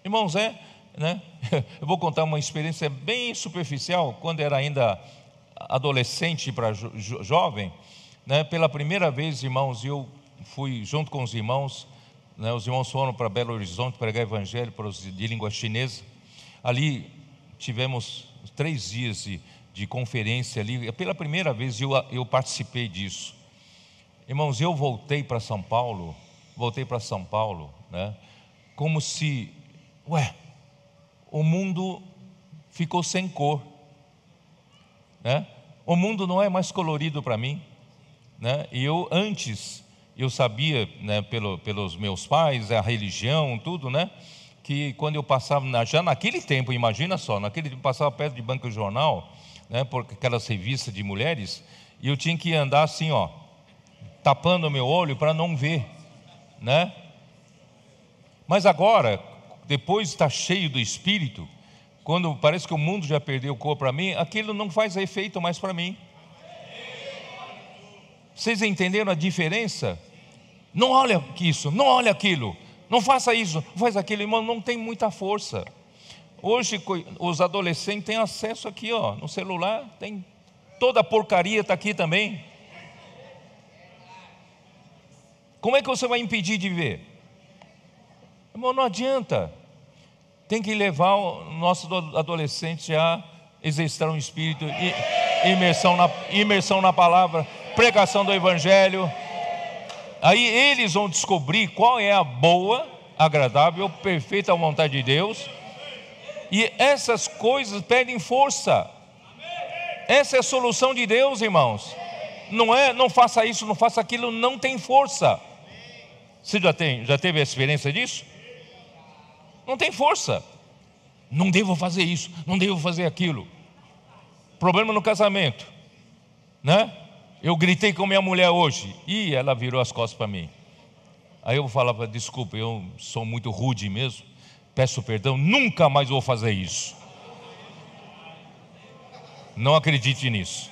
Irmãos, é, né? Eu vou contar uma experiência bem superficial quando era ainda adolescente para jo jovem, né? Pela primeira vez, irmãos, eu fui junto com os irmãos, né, os irmãos foram para Belo Horizonte pregar evangelho para os de língua chinesa. Ali tivemos três dias de, de conferência ali. É pela primeira vez eu, eu participei disso. Irmãos, eu voltei para São Paulo, voltei para São Paulo, né? Como se, ué, o mundo ficou sem cor, né? O mundo não é mais colorido para mim, né? E eu antes eu sabia, né, pelo, pelos meus pais, a religião, tudo, né? Que quando eu passava, na, já naquele tempo, imagina só, naquele tempo passava perto de banco de jornal, né? Porque aquelas revistas de mulheres, e eu tinha que andar assim, ó, tapando o meu olho para não ver, né? Mas agora, depois está cheio do Espírito, quando parece que o mundo já perdeu cor para mim, aquilo não faz efeito mais para mim. Vocês entenderam a diferença? não olha isso, não olha aquilo, não faça isso, faz aquilo, irmão, não tem muita força. Hoje os adolescentes têm acesso aqui, ó, no celular, tem toda a porcaria está aqui também. Como é que você vai impedir de ver? Irmão, não adianta. Tem que levar o nosso adolescente a exercitar um espírito, imersão na, imersão na palavra, pregação do evangelho Aí eles vão descobrir qual é a boa, agradável, perfeita vontade de Deus. E essas coisas pedem força. Essa é a solução de Deus, irmãos. Não é, não faça isso, não faça aquilo, não tem força. Você já, tem, já teve a experiência disso? Não tem força. Não devo fazer isso, não devo fazer aquilo. Problema no casamento, né? Eu gritei com minha mulher hoje e ela virou as costas para mim. Aí eu falava: desculpa, eu sou muito rude mesmo, peço perdão, nunca mais vou fazer isso. Não acredite nisso.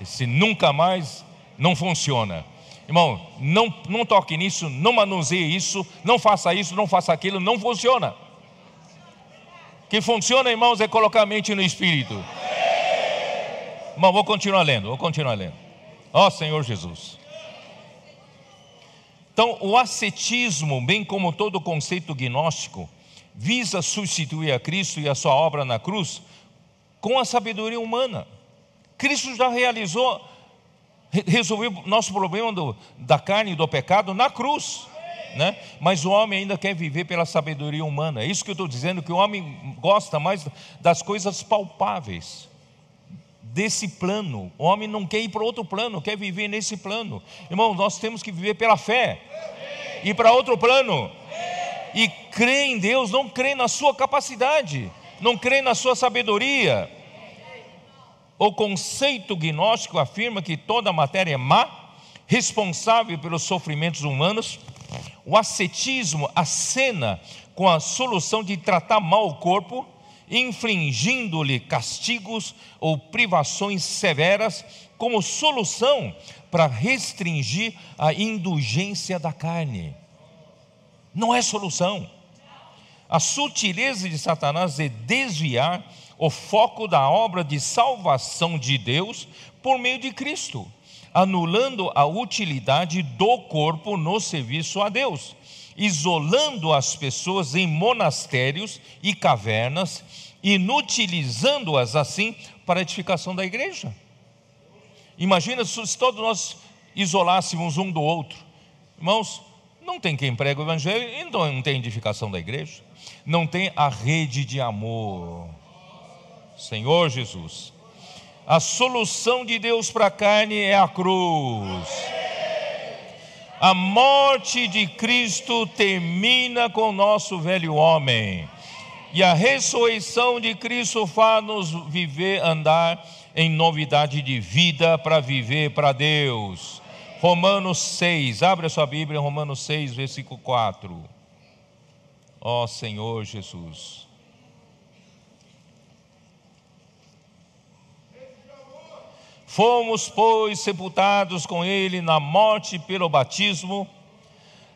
Esse nunca mais não funciona. Irmão, não, não toque nisso, não manuseie isso, não faça isso, não faça aquilo, não funciona. O que funciona, irmãos, é colocar a mente no espírito. Bom, vou continuar lendo, vou continuar lendo. Ó oh, Senhor Jesus. Então, o ascetismo, bem como todo conceito gnóstico, visa substituir a Cristo e a sua obra na cruz com a sabedoria humana. Cristo já realizou, resolveu nosso problema do, da carne e do pecado na cruz. Né? Mas o homem ainda quer viver pela sabedoria humana. É isso que eu estou dizendo, que o homem gosta mais das coisas palpáveis desse plano. O homem não quer ir para outro plano, quer viver nesse plano. Irmão, nós temos que viver pela fé. E para outro plano. E crê em Deus, não crê na sua capacidade, não crê na sua sabedoria. O conceito gnóstico afirma que toda matéria é má, responsável pelos sofrimentos humanos. O ascetismo acena com a solução de tratar mal o corpo infringindo lhe castigos ou privações severas como solução para restringir a indulgência da carne. Não é solução. A sutileza de Satanás é desviar o foco da obra de salvação de Deus por meio de Cristo, anulando a utilidade do corpo no serviço a Deus isolando as pessoas em monastérios e cavernas, inutilizando-as assim para a edificação da igreja. Imagina se todos nós isolássemos um do outro. Irmãos, não tem quem prega o evangelho então não tem edificação da igreja. Não tem a rede de amor. Senhor Jesus. A solução de Deus para a carne é a cruz. A morte de Cristo termina com o nosso velho homem. E a ressurreição de Cristo faz-nos viver, andar em novidade de vida para viver para Deus. Romanos 6, abre a sua Bíblia, Romanos 6, versículo 4. Ó oh, Senhor Jesus. Fomos, pois, sepultados com ele na morte pelo batismo,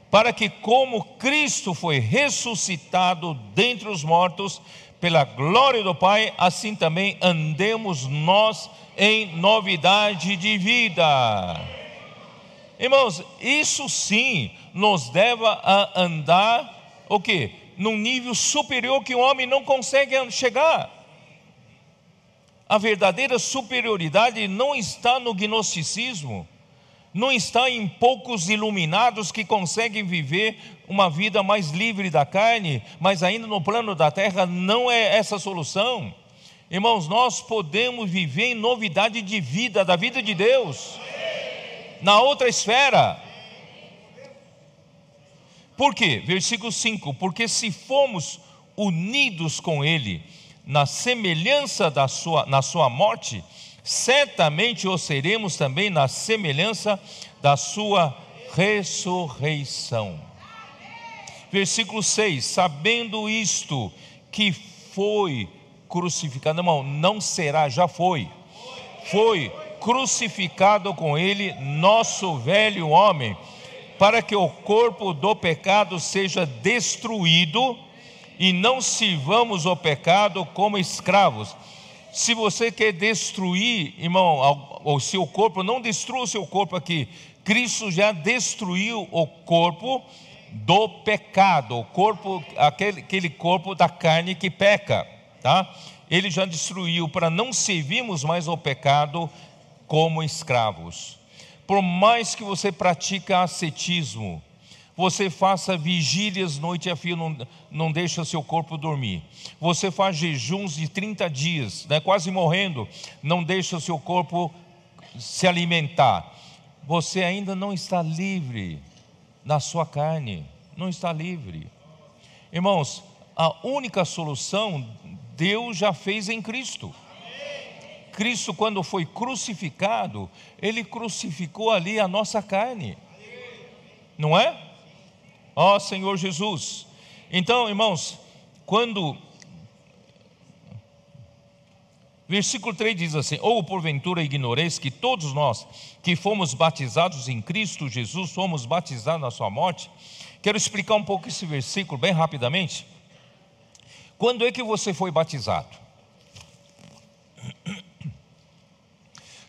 para que, como Cristo foi ressuscitado dentre os mortos, pela glória do Pai, assim também andemos nós em novidade de vida. Irmãos, isso sim nos leva a andar o quê? Num nível superior que o homem não consegue chegar a verdadeira superioridade não está no gnosticismo, não está em poucos iluminados que conseguem viver uma vida mais livre da carne, mas ainda no plano da terra não é essa a solução. Irmãos, nós podemos viver em novidade de vida, da vida de Deus, na outra esfera. Por quê? Versículo 5: Porque se fomos unidos com Ele, na semelhança da sua, na sua morte, certamente o seremos também na semelhança da sua ressurreição. Versículo 6: Sabendo isto, que foi crucificado, não, não será, já foi, foi crucificado com ele nosso velho homem, para que o corpo do pecado seja destruído e não sirvamos o pecado como escravos. Se você quer destruir, irmão, o seu corpo, não destrua o seu corpo aqui. Cristo já destruiu o corpo do pecado, o corpo, aquele, aquele corpo da carne que peca, tá? Ele já destruiu para não servirmos mais ao pecado como escravos. Por mais que você pratique ascetismo, você faça vigílias noite a fio, não, não deixa seu corpo dormir. Você faz jejuns de 30 dias, né, quase morrendo, não deixa seu corpo se alimentar. Você ainda não está livre na sua carne, não está livre. Irmãos, a única solução Deus já fez em Cristo. Cristo, quando foi crucificado, ele crucificou ali a nossa carne, não é? Ó oh, Senhor Jesus. Então, irmãos, quando. Versículo 3 diz assim: Ou porventura ignoreis que todos nós que fomos batizados em Cristo Jesus, fomos batizados na Sua morte? Quero explicar um pouco esse versículo bem rapidamente. Quando é que você foi batizado?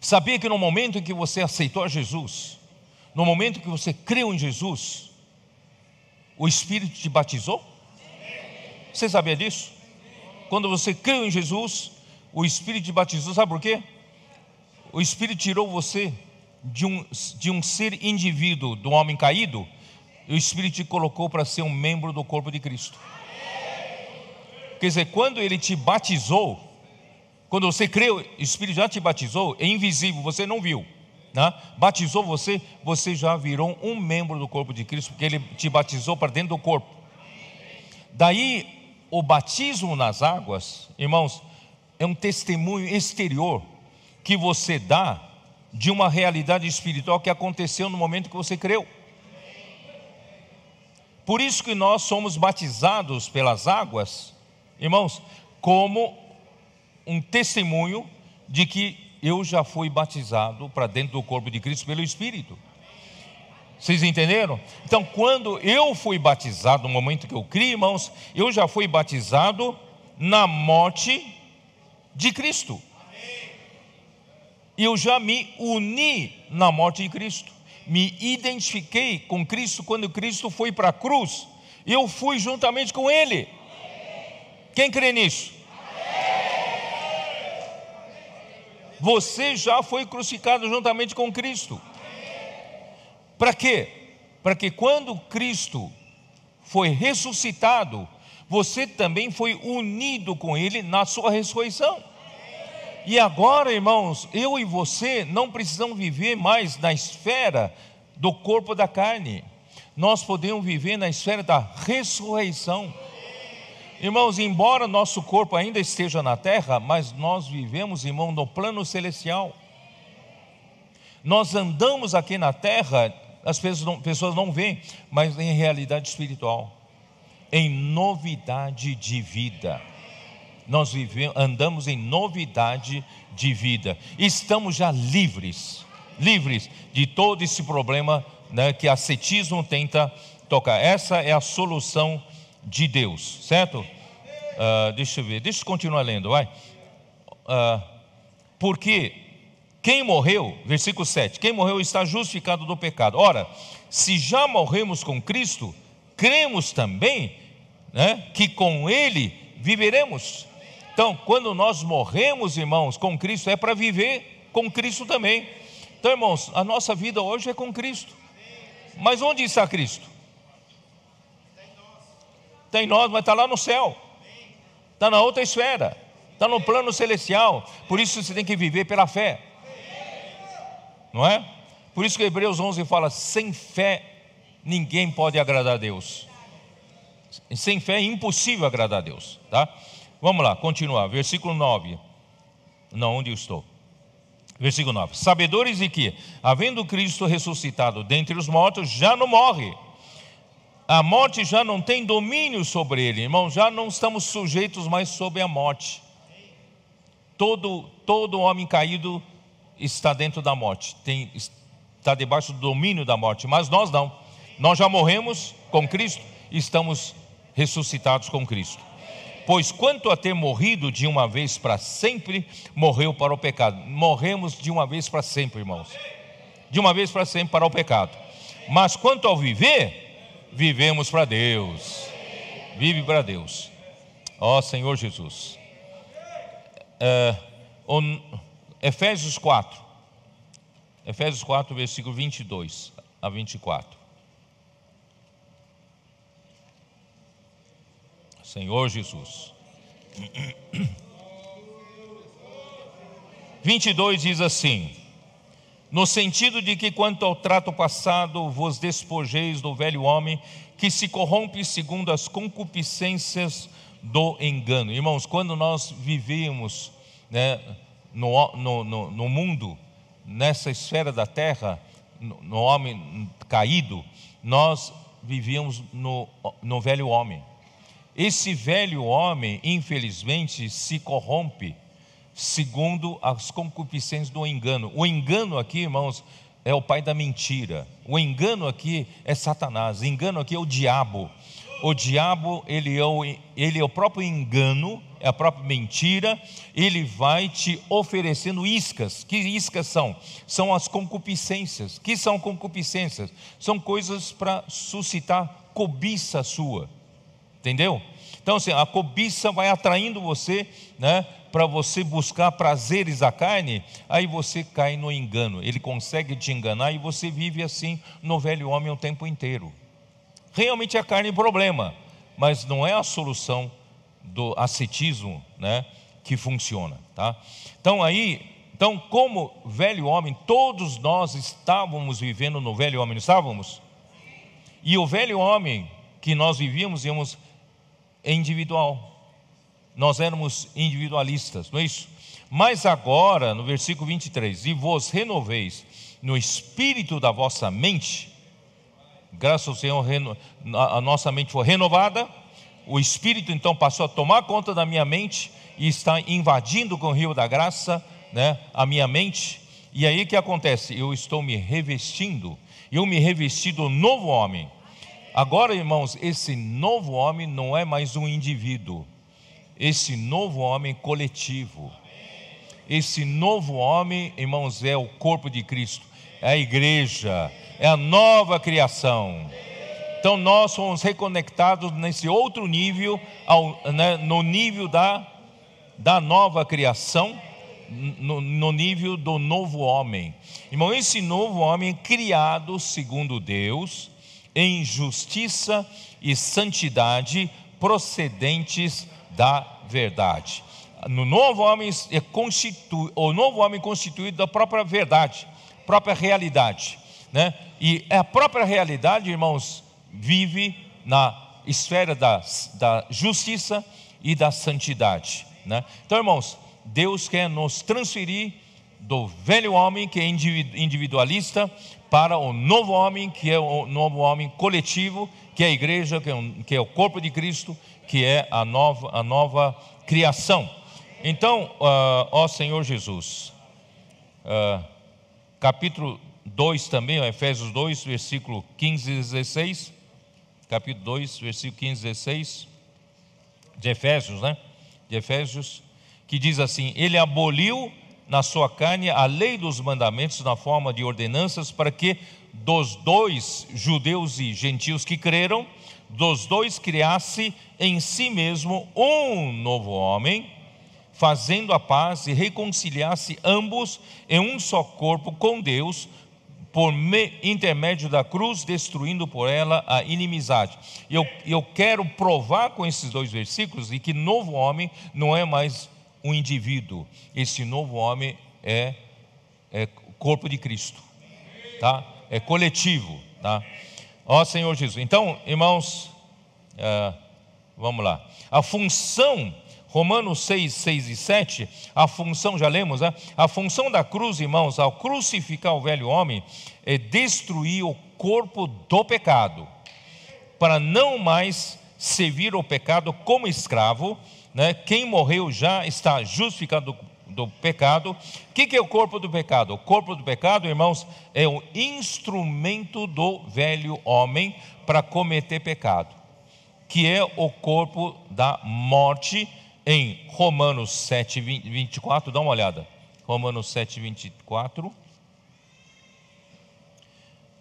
Sabia que no momento em que você aceitou a Jesus, no momento em que você creu em Jesus, o Espírito te batizou? Você sabia disso? Quando você creu em Jesus, o Espírito te batizou, sabe por quê? O Espírito tirou você de um, de um ser indivíduo, do homem caído, e o Espírito te colocou para ser um membro do corpo de Cristo. Quer dizer, quando ele te batizou, quando você creu, o Espírito já te batizou, é invisível, você não viu né? batizou você, você já virou um membro do corpo de Cristo, porque ele te batizou para dentro do corpo. Daí, o batismo nas águas, irmãos, é um testemunho exterior que você dá de uma realidade espiritual que aconteceu no momento que você creu. Por isso que nós somos batizados pelas águas, irmãos, como um testemunho de que eu já fui batizado para dentro do corpo de Cristo pelo Espírito. Vocês entenderam? Então, quando eu fui batizado, no momento que eu criei, irmãos, eu já fui batizado na morte de Cristo. Eu já me uni na morte de Cristo. Me identifiquei com Cristo quando Cristo foi para a cruz. Eu fui juntamente com Ele. Quem crê nisso? você já foi crucificado juntamente com Cristo. Para quê? Para que quando Cristo foi ressuscitado, você também foi unido com Ele na sua ressurreição. E agora, irmãos, eu e você não precisamos viver mais na esfera do corpo da carne, nós podemos viver na esfera da ressurreição. Irmãos, embora nosso corpo ainda esteja na terra, mas nós vivemos, irmão, no plano celestial. Nós andamos aqui na terra, as pessoas não, pessoas não veem, mas em realidade espiritual, em novidade de vida. Nós vivemos, andamos em novidade de vida. Estamos já livres, livres de todo esse problema né, que ascetismo tenta tocar. Essa é a solução de Deus, certo? Uh, deixa eu ver, deixa eu continuar lendo, vai. Uh, porque quem morreu, versículo 7, quem morreu está justificado do pecado. Ora, se já morremos com Cristo, cremos também né, que com Ele viveremos. Então, quando nós morremos, irmãos, com Cristo, é para viver com Cristo também. Então, irmãos, a nossa vida hoje é com Cristo. Mas onde está Cristo? Tem nós, mas está lá no céu. Está na outra esfera. Está no plano celestial. Por isso você tem que viver pela fé. Não é? Por isso que Hebreus 11 fala: sem fé ninguém pode agradar a Deus. Sem fé é impossível agradar a Deus. Tá? Vamos lá, continuar. Versículo 9. Não, onde eu estou? Versículo 9: Sabedores de que, havendo Cristo ressuscitado dentre os mortos, já não morre a morte já não tem domínio sobre ele, irmão, já não estamos sujeitos mais sobre a morte. Todo, todo homem caído está dentro da morte, tem, está debaixo do domínio da morte, mas nós não. Nós já morremos com Cristo e estamos ressuscitados com Cristo. Pois quanto a ter morrido de uma vez para sempre, morreu para o pecado. Morremos de uma vez para sempre, irmãos. De uma vez para sempre para o pecado. Mas quanto ao viver, vivemos para Deus. Vive para Deus. Ó oh, Senhor Jesus. É, on, Efésios 4. Efésios 4, versículo 22 a 24. Senhor Jesus. 22 diz assim: no sentido de que, quanto ao trato passado, vos despojeis do velho homem que se corrompe segundo as concupiscências do engano. Irmãos, quando nós vivíamos né, no, no, no, no, mundo, nessa esfera da terra, no, homem caído, nós vivíamos no velho homem. Esse velho homem, infelizmente, se corrompe segundo as concupiscências do engano. O engano aqui, irmãos, é o pai da mentira. O engano aqui é Satanás. O engano aqui é o diabo. O diabo, ele é o, ele é o próprio engano, é a própria mentira. Ele vai te oferecendo iscas. Que iscas são? São as concupiscências. Que são concupiscências? São coisas para suscitar cobiça sua. Entendeu? Então, assim, a cobiça vai atraindo você, né? para você buscar prazeres à carne, aí você cai no engano. Ele consegue te enganar e você vive assim no velho homem o tempo inteiro. Realmente a é carne é problema, mas não é a solução do ascetismo, né, que funciona, tá? Então aí, então como velho homem, todos nós estávamos vivendo no velho homem, estávamos? E o velho homem que nós vivíamos, íamos é individual nós éramos individualistas, não é isso? Mas agora, no versículo 23, e vos renoveis no espírito da vossa mente, graças ao Senhor, a nossa mente foi renovada, o espírito então passou a tomar conta da minha mente e está invadindo com o rio da graça né, a minha mente. E aí o que acontece? Eu estou me revestindo, eu me revesti do novo homem. Agora, irmãos, esse novo homem não é mais um indivíduo esse novo homem coletivo. Esse novo homem, irmãos, é o corpo de Cristo, é a igreja, é a nova criação. Então nós somos reconectados nesse outro nível, ao, né, no nível da, da nova criação, no, no nível do novo homem. Irmão, esse novo homem criado segundo Deus, em justiça e santidade procedentes da verdade. No novo homem é constituído, o novo homem constituído da própria verdade, própria realidade, né? E é a própria realidade, irmãos, vive na esfera da, da justiça e da santidade, né? Então, irmãos, Deus quer nos transferir do velho homem que é individualista para o novo homem que é o novo homem coletivo, que é a igreja, que é, é o corpo de Cristo, que é a nova, a nova criação. Então, uh, ó Senhor Jesus, uh, capítulo 2 também, Efésios 2, versículo 15 e 16, capítulo 2, versículo 15 e 16, de Efésios, né? De Efésios, que diz assim: Ele aboliu na sua carne a lei dos mandamentos na forma de ordenanças, para que dos dois, judeus e gentios que creram, dos dois criasse em si mesmo um novo homem, fazendo a paz e reconciliasse ambos em um só corpo com Deus, por intermédio da cruz, destruindo por ela a inimizade. Eu, eu quero provar com esses dois versículos que novo homem não é mais um indivíduo, esse novo homem é, é corpo de Cristo, tá? é coletivo. Tá? Ó Senhor Jesus. Então, irmãos, uh, vamos lá. A função, Romanos 6, 6 e 7, a função, já lemos, né? A função da cruz, irmãos, ao crucificar o velho homem, é destruir o corpo do pecado, para não mais servir o pecado como escravo. Né? Quem morreu já está justificado do pecado. O que, que é o corpo do pecado? O corpo do pecado, irmãos, é o instrumento do velho homem para cometer pecado, que é o corpo da morte, em Romanos 7, 24. Dá uma olhada. Romanos 7, 24.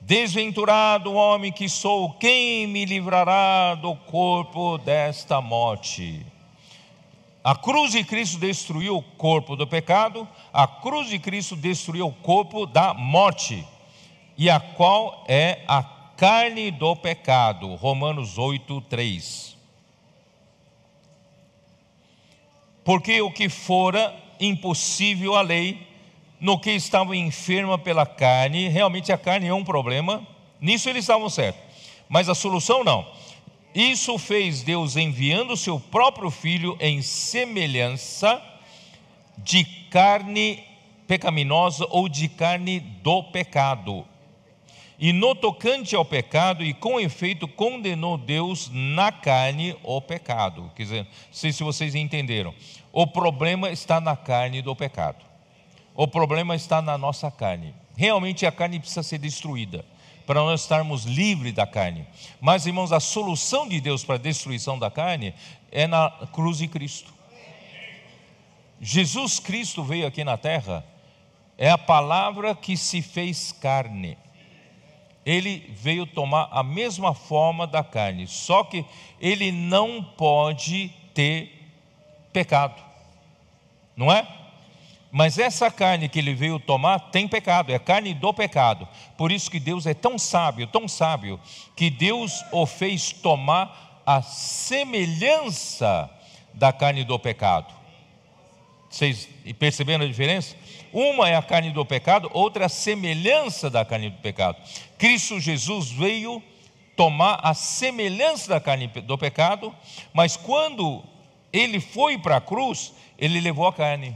Desventurado homem que sou, quem me livrará do corpo desta morte? A cruz de Cristo destruiu o corpo do pecado, a cruz de Cristo destruiu o corpo da morte, e a qual é a carne do pecado. Romanos 8, 3. Porque o que fora impossível à lei, no que estava enferma pela carne, realmente a carne é um problema, nisso eles estavam certos, mas a solução não. Isso fez Deus enviando seu próprio filho em semelhança de carne pecaminosa ou de carne do pecado. E no tocante ao pecado, e com efeito, condenou Deus na carne o pecado. Quer dizer, não sei se vocês entenderam. O problema está na carne do pecado. O problema está na nossa carne. Realmente a carne precisa ser destruída para nós estarmos livres da carne. Mas, irmãos, a solução de Deus para a destruição da carne é na cruz de Cristo. Jesus Cristo veio aqui na terra, é a palavra que se fez carne. Ele veio tomar a mesma forma da carne, só que ele não pode ter pecado, não é? Mas essa carne que ele veio tomar tem pecado, é carne do pecado. Por isso que Deus é tão sábio, tão sábio, que Deus o fez tomar a semelhança da carne do pecado. Vocês perceberam a diferença? Uma é a carne do pecado, outra é a semelhança da carne do pecado. Cristo Jesus veio tomar a semelhança da carne do pecado, mas quando ele foi para a cruz, ele levou a carne.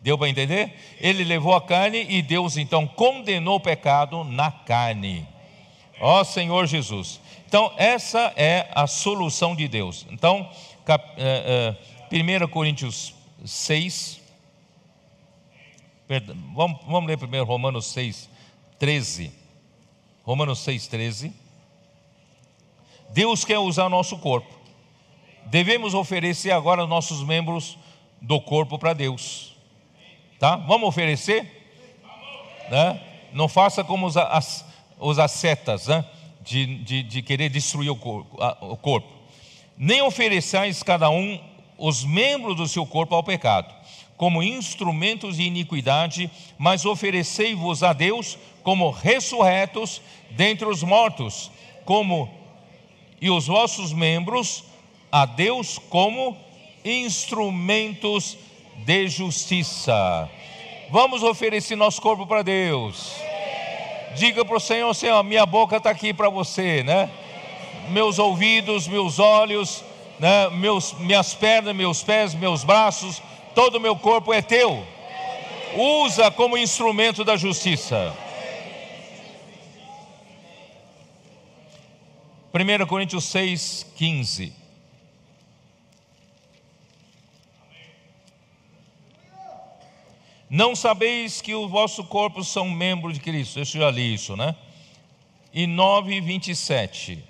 Deu para entender? Ele levou a carne e Deus então condenou o pecado na carne. Ó Senhor Jesus. Então, essa é a solução de Deus. Então, 1 eh, eh, Coríntios 6. Perdão, vamos, vamos ler primeiro Romanos 6, 13. Romanos 6, 13. Deus quer usar nosso corpo. Devemos oferecer agora nossos membros do corpo para Deus. Tá? Vamos oferecer? Né? Não faça como os, as, os ascetas, né? de, de, de, querer destruir o corpo, a, o corpo. Nem ofereçais cada um os membros do seu corpo ao pecado, como instrumentos de iniquidade, mas oferecei-vos a Deus como ressurretos dentre os mortos, como e os vossos membros a Deus como instrumentos de justiça. Vamos oferecer nosso corpo para Deus. Diga para o Senhor, Senhor, minha boca está aqui para você, né? Meus ouvidos, meus olhos, né? meus, minhas pernas, meus pés, meus braços, todo o meu corpo é teu. Usa como instrumento da justiça. 1 Coríntios 6, 15. Não sabeis que o vosso corpo são membros de Cristo. Eu já li isso, né? E 9, 27.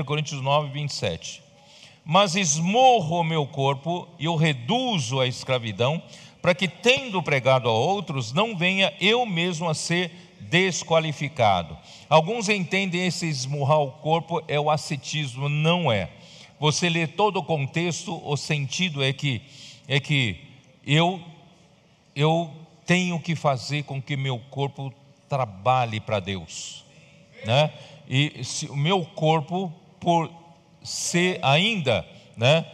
1 Coríntios 9, 27. Mas esmorro o meu corpo e o reduzo à escravidão, para que, tendo pregado a outros, não venha eu mesmo a ser desqualificado. Alguns entendem esse esmurrar o corpo é o ascetismo, não é. Você lê todo o contexto, o sentido é que é que eu eu tenho que fazer com que meu corpo trabalhe para Deus. Né? E se o meu corpo, por ser ainda, né,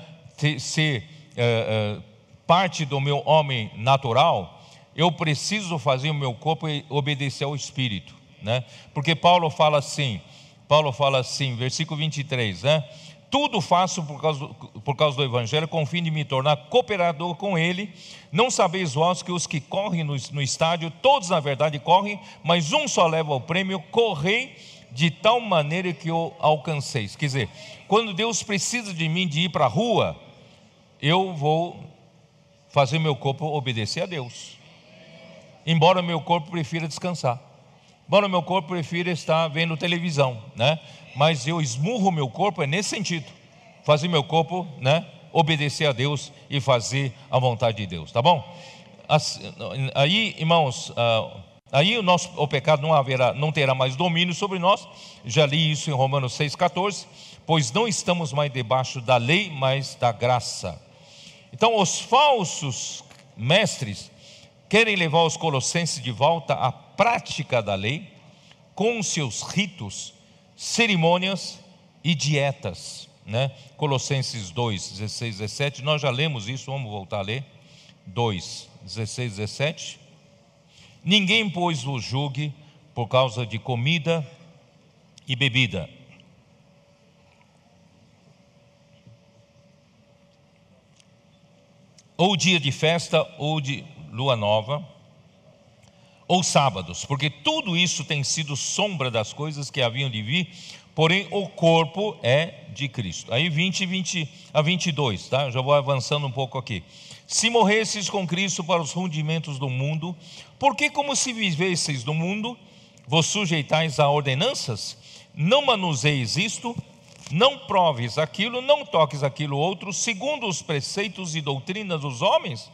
ser é, é, parte do meu homem natural, eu preciso fazer o meu corpo obedecer ao Espírito. Né? Porque Paulo fala assim, Paulo fala assim, versículo 23, né? Tudo faço por causa, do, por causa do Evangelho, com o fim de me tornar cooperador com ele. Não sabeis vós que os que correm no, no estádio, todos na verdade correm, mas um só leva o prêmio, correi de tal maneira que o alcanceis. Quer dizer, quando Deus precisa de mim de ir para a rua, eu vou fazer meu corpo obedecer a Deus. Embora meu corpo prefira descansar no meu corpo prefiro estar vendo televisão, né? Mas eu esmurro meu corpo é nesse sentido, fazer meu corpo, né? Obedecer a Deus e fazer a vontade de Deus, tá bom? Aí, irmãos, ah, aí o nosso o pecado não haverá, não terá mais domínio sobre nós. Já li isso em Romanos 6:14, pois não estamos mais debaixo da lei, mas da graça. Então, os falsos mestres querem levar os colossenses de volta à prática da lei, com seus ritos, cerimônias e dietas. Né? Colossenses 2, 16, 17, nós já lemos isso, vamos voltar a ler. 2, 16, 17. Ninguém, pois, o julgue por causa de comida e bebida. Ou dia de festa ou de lua nova ou sábados, porque tudo isso tem sido sombra das coisas que haviam de vir, porém o corpo é de Cristo. Aí 20, 20 a 22, tá? Eu já vou avançando um pouco aqui. Se morresses com Cristo para os rendimentos do mundo, porque como se vivesseis no mundo, vos sujeitais a ordenanças? Não manuseis isto, não proves aquilo, não toques aquilo outro, segundo os preceitos e doutrinas dos homens?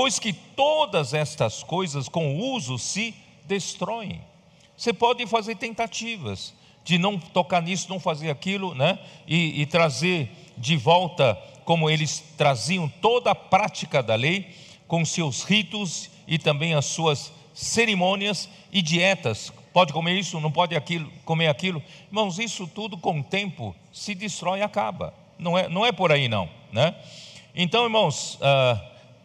pois que todas estas coisas com uso se destroem. Você pode fazer tentativas de não tocar nisso, não fazer aquilo, né? E, e trazer de volta como eles traziam toda a prática da lei com seus ritos e também as suas cerimônias e dietas. Pode comer isso, não pode aquilo, comer aquilo. Irmãos, isso tudo com o tempo se destrói e acaba. Não é, não é por aí não, né? Então, irmãos, ah,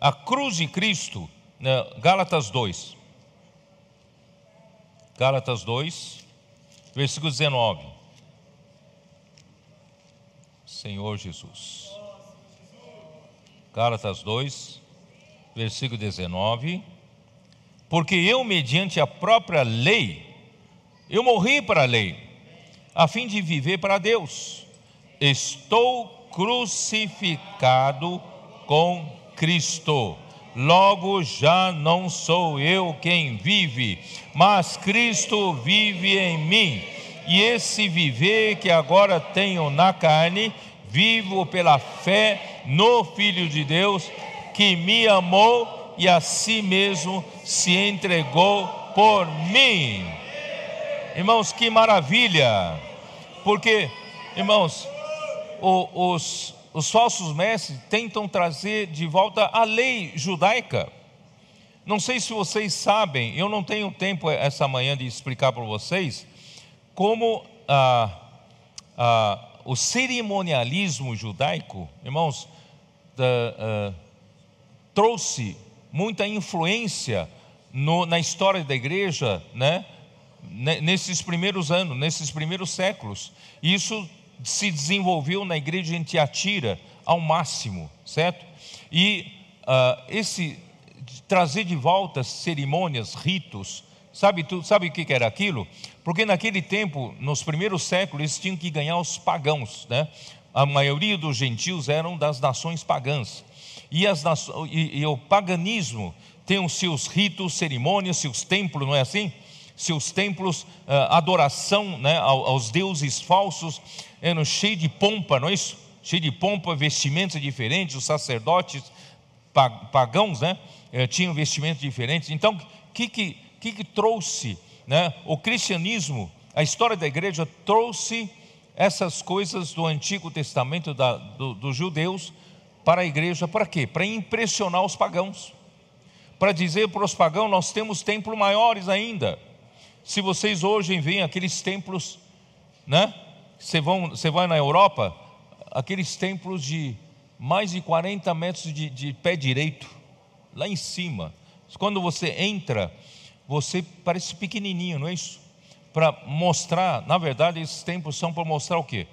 a cruz de Cristo, né? Gálatas 2. Gálatas 2, versículo 19. Senhor Jesus. Gálatas 2, versículo 19. Porque eu, mediante a própria lei, eu morri para a lei, a fim de viver para Deus. Estou crucificado com Deus. Cristo. Logo já não sou eu quem vive, mas Cristo vive em mim. E esse viver que agora tenho na carne, vivo pela fé no Filho de Deus, que me amou e a si mesmo se entregou por mim. Irmãos, que maravilha! Porque, irmãos, os, os falsos mestres tentam trazer de volta a lei judaica. Não sei se vocês sabem, eu não tenho tempo essa manhã de explicar para vocês como ah, ah, o cerimonialismo judaico, irmãos, da, ah, trouxe muita influência no, na história da igreja, né? nesses primeiros anos, nesses primeiros séculos. Isso se desenvolveu na igreja em Tiatira ao máximo, certo? E uh, esse trazer de volta cerimônias, ritos, sabe tudo, sabe o que era aquilo? Porque naquele tempo, nos primeiros séculos, eles tinham que ganhar os pagãos, né? A maioria dos gentios eram das nações pagãs. E, as, e, e o paganismo tem os seus ritos, cerimônias, seus templos, não é assim? Seus templos, uh, adoração né, aos deuses falsos eram cheios de pompa, não é isso? Cheio de pompa, vestimentos diferentes, os sacerdotes pagãos né, eh, tinham vestimentos diferentes. Então, o que, que, que, que trouxe né, o cristianismo, a história da igreja trouxe essas coisas do Antigo Testamento da, do, dos judeus para a igreja, para quê? Para impressionar os pagãos, para dizer para os pagãos: nós temos templos maiores ainda. Se vocês hoje veem aqueles templos, né? você, vai na Europa, aqueles templos de mais de 40 metros de, de pé direito, lá em cima. Quando você entra, você parece pequenininho, não é isso? Para mostrar, na verdade, esses templos são para mostrar o quê?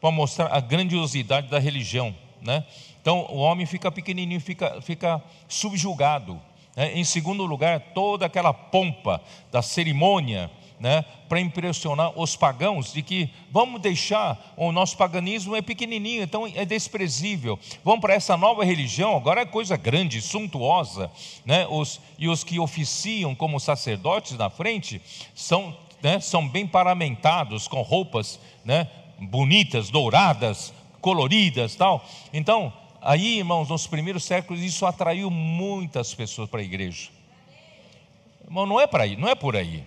Para mostrar a grandiosidade da religião, né? Então o homem fica pequenininho, fica, fica subjugado. Né? Em segundo lugar, toda aquela pompa da cerimônia, né, para impressionar os pagãos, de que vamos deixar o nosso paganismo é pequenininho, então é desprezível. Vamos para essa nova religião, agora é coisa grande, suntuosa, né, os, e os que oficiam como sacerdotes na frente são, né, são bem paramentados, com roupas né, bonitas, douradas, coloridas tal. Então, aí, irmãos, nos primeiros séculos, isso atraiu muitas pessoas para a igreja. Irmão, não é para aí, não é por aí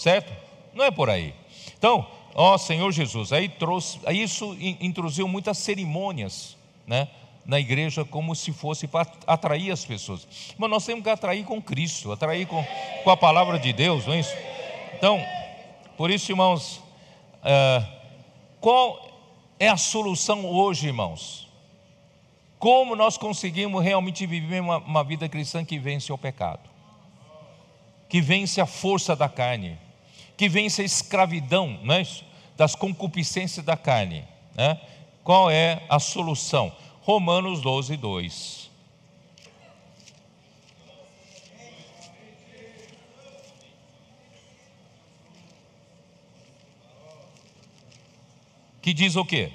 certo? Não é por aí. Então, ó Senhor Jesus, aí trouxe, aí isso introduziu muitas cerimônias, né? Na igreja, como se fosse para atrair as pessoas. Mas nós temos que atrair com Cristo, atrair com, com a palavra de Deus, não é isso? Então, por isso, irmãos, é, qual é a solução hoje, irmãos? Como nós conseguimos realmente viver uma, uma vida cristã que vence o pecado, que vence a força da carne? que vence a escravidão é isso? das concupiscências da carne. Né? Qual é a solução? Romanos 12, 2. Que diz o quê?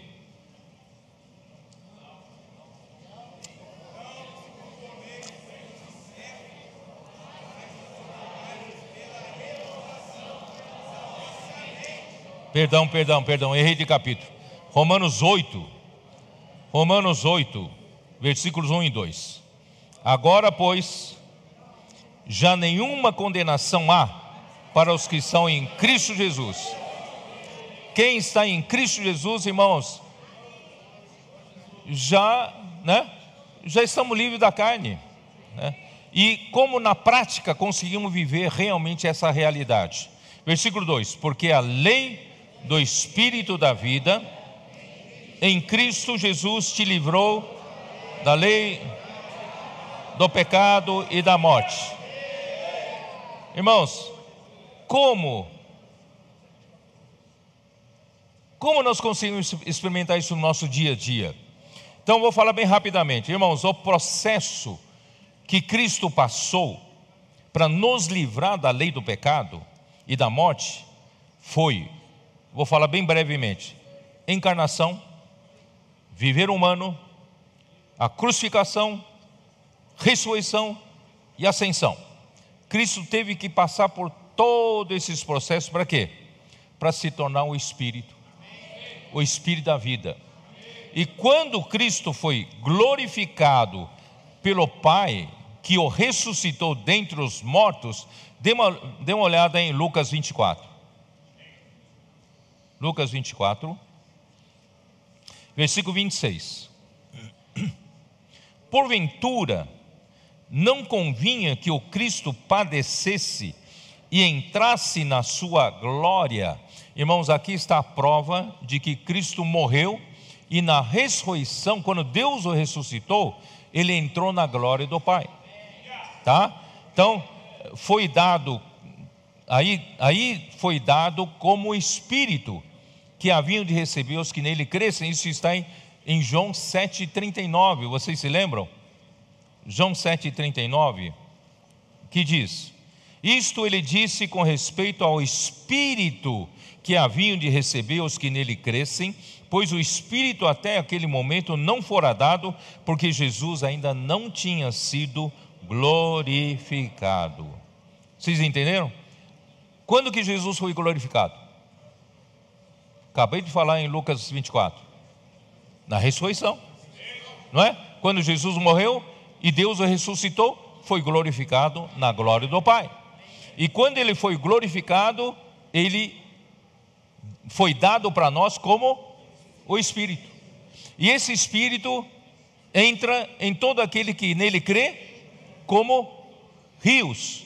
Perdão, perdão, perdão, errei de capítulo. Romanos 8. Romanos 8, versículos 1 e 2. Agora, pois, já nenhuma condenação há para os que estão em Cristo Jesus. Quem está em Cristo Jesus, irmãos, já, né, já estamos livres da carne. Né? E como na prática conseguimos viver realmente essa realidade. Versículo 2: Porque a lei do Espírito da vida, em Cristo Jesus te livrou da lei, do pecado e da morte. Irmãos, como como nós conseguimos experimentar isso no nosso dia a dia? Então vou falar bem rapidamente, irmãos, o processo que Cristo passou para nos livrar da lei do pecado e da morte foi vou falar bem brevemente: encarnação, viver humano, a crucificação, ressurreição e ascensão. Cristo teve que passar por todos esses processos para quê? Para se tornar o Espírito, o Espírito da vida. E quando Cristo foi glorificado pelo Pai, que o ressuscitou dentre os mortos, dê uma, dê uma olhada em Lucas 24. Lucas 24, versículo 26. Porventura, não convinha que o Cristo padecesse e entrasse na sua glória. Irmãos, aqui está a prova de que Cristo morreu e na ressurreição, quando Deus o ressuscitou, ele entrou na glória do Pai. Tá? Então, foi dado aí, aí foi dado como espírito que haviam de receber os que nele crescem. Isso está em, em João 7,39. Vocês se lembram? João 7,39, que diz: Isto ele disse com respeito ao espírito que haviam de receber os que nele crescem, pois o espírito até aquele momento não fora dado, porque Jesus ainda não tinha sido glorificado. Vocês entenderam? Quando que Jesus foi glorificado? Acabei de falar em Lucas 24. Na ressurreição. Não é? Quando Jesus morreu e Deus o ressuscitou, foi glorificado na glória do Pai. E quando ele foi glorificado, ele foi dado para nós como o Espírito. E esse Espírito entra em todo aquele que nele crê, como rios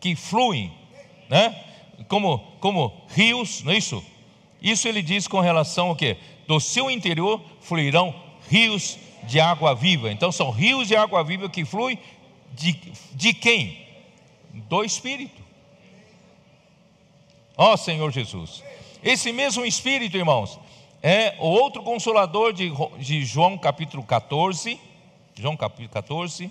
que fluem né? como, como rios, não é isso? Isso ele diz com relação ao que? Do seu interior fluirão rios de água viva. Então são rios de água viva que fluem de, de quem? Do Espírito. Ó oh, Senhor Jesus. Esse mesmo Espírito, irmãos, é o outro consolador de, de João capítulo 14. João capítulo 14.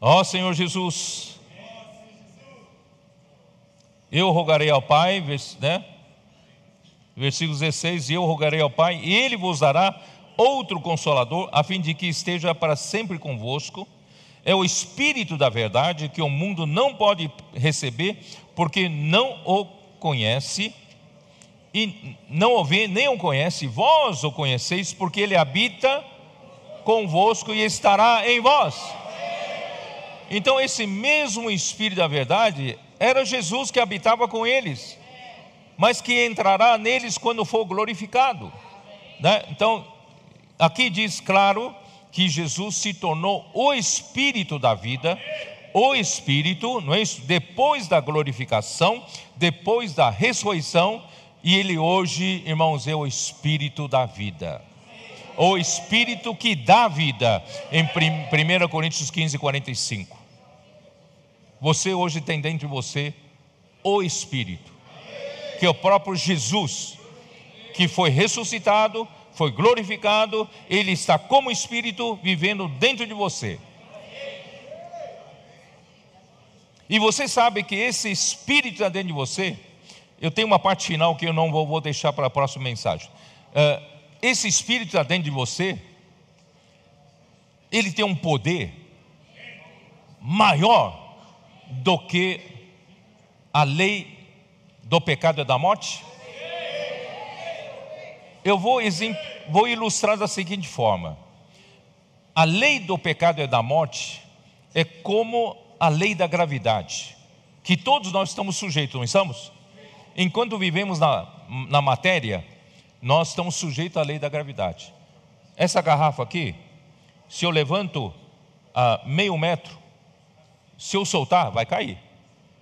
Ó Senhor Jesus, eu rogarei ao Pai, né? versículo 16: Eu rogarei ao Pai, e Ele vos dará outro consolador, a fim de que esteja para sempre convosco. É o Espírito da Verdade que o mundo não pode receber, porque não o conhece e não o vê, nem o conhece. Vós o conheceis, porque Ele habita convosco e estará em vós. Então, esse mesmo Espírito da Verdade era Jesus que habitava com eles, mas que entrará neles quando for glorificado. Né? Então, aqui diz claro que Jesus se tornou o Espírito da vida, o Espírito, não é isso? Depois da glorificação, depois da ressurreição, e ele hoje, irmãos, é o Espírito da vida. O Espírito que dá vida, em 1 Coríntios 15, 45. Você hoje tem dentro de você o Espírito, que é o próprio Jesus, que foi ressuscitado, foi glorificado, ele está como Espírito vivendo dentro de você. E você sabe que esse Espírito está dentro de você. Eu tenho uma parte final que eu não vou, vou deixar para a próxima mensagem. Uh, esse Espírito está dentro de você. Ele tem um poder maior do que a lei do pecado e da morte? Eu vou, vou ilustrar da seguinte forma: a lei do pecado e da morte é como a lei da gravidade, que todos nós estamos sujeitos, não estamos? Enquanto vivemos na, na matéria, nós estamos sujeitos à lei da gravidade. Essa garrafa aqui, se eu levanto a meio metro, se eu soltar, vai cair,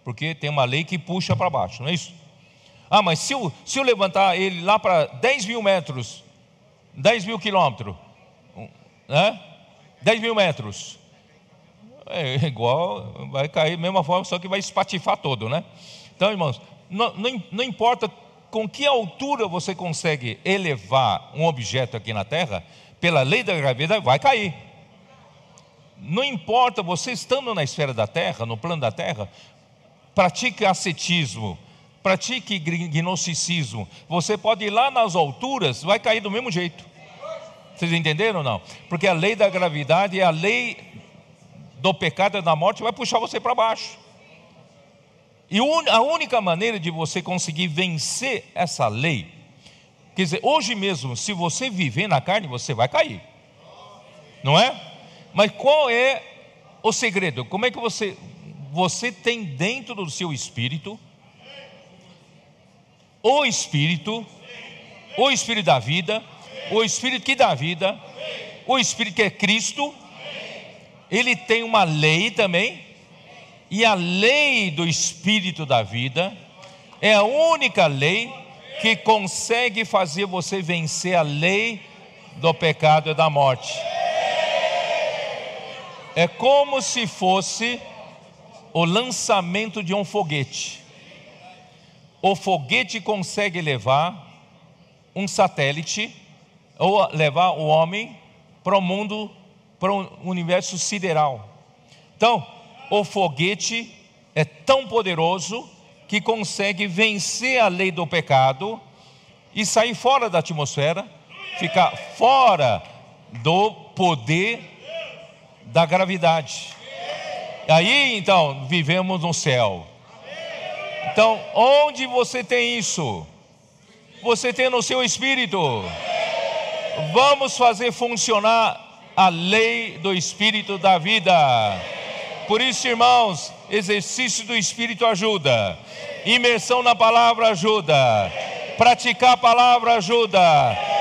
porque tem uma lei que puxa para baixo, não é isso? Ah, mas se eu, se eu levantar ele lá para 10 mil metros, 10 mil quilômetros, né? 10 mil metros, é, é igual, vai cair da mesma forma, só que vai espatifar todo, né? Então, irmãos, não, não, não importa com que altura você consegue elevar um objeto aqui na Terra, pela lei da gravidade, vai cair não importa, você estando na esfera da terra, no plano da terra, pratique ascetismo, pratique gnosticismo. Você pode ir lá nas alturas, vai cair do mesmo jeito. Vocês entenderam ou não? Porque a lei da gravidade é a lei do pecado e da morte, vai puxar você para baixo. E a única maneira de você conseguir vencer essa lei, quer dizer, hoje mesmo, se você viver na carne, você vai cair, não é? Mas qual é o segredo? Como é que você você tem dentro do seu espírito o espírito, o espírito da vida, o espírito que dá vida, o espírito que é Cristo. Ele tem uma lei também, e a lei do espírito da vida é a única lei que consegue fazer você vencer a lei do pecado e da morte. É como se fosse o lançamento de um foguete. O foguete consegue levar um satélite ou levar o homem para o mundo, para o universo sideral. Então, o foguete é tão poderoso que consegue vencer a lei do pecado e sair fora da atmosfera, ficar fora do poder da gravidade. aí então vivemos no céu. Então, onde você tem isso? Você tem no seu espírito. Vamos fazer funcionar a lei do espírito da vida. Por isso, irmãos, exercício do espírito ajuda. Imersão na palavra ajuda. Praticar a palavra ajuda.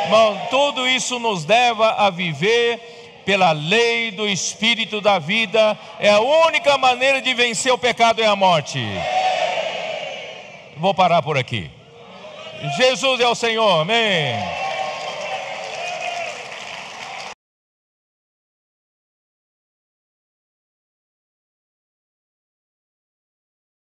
Irmão, tudo isso nos leva a viver pela lei do Espírito da vida, é a única maneira de vencer o pecado e a morte. Vou parar por aqui. Jesus é o Senhor, amém.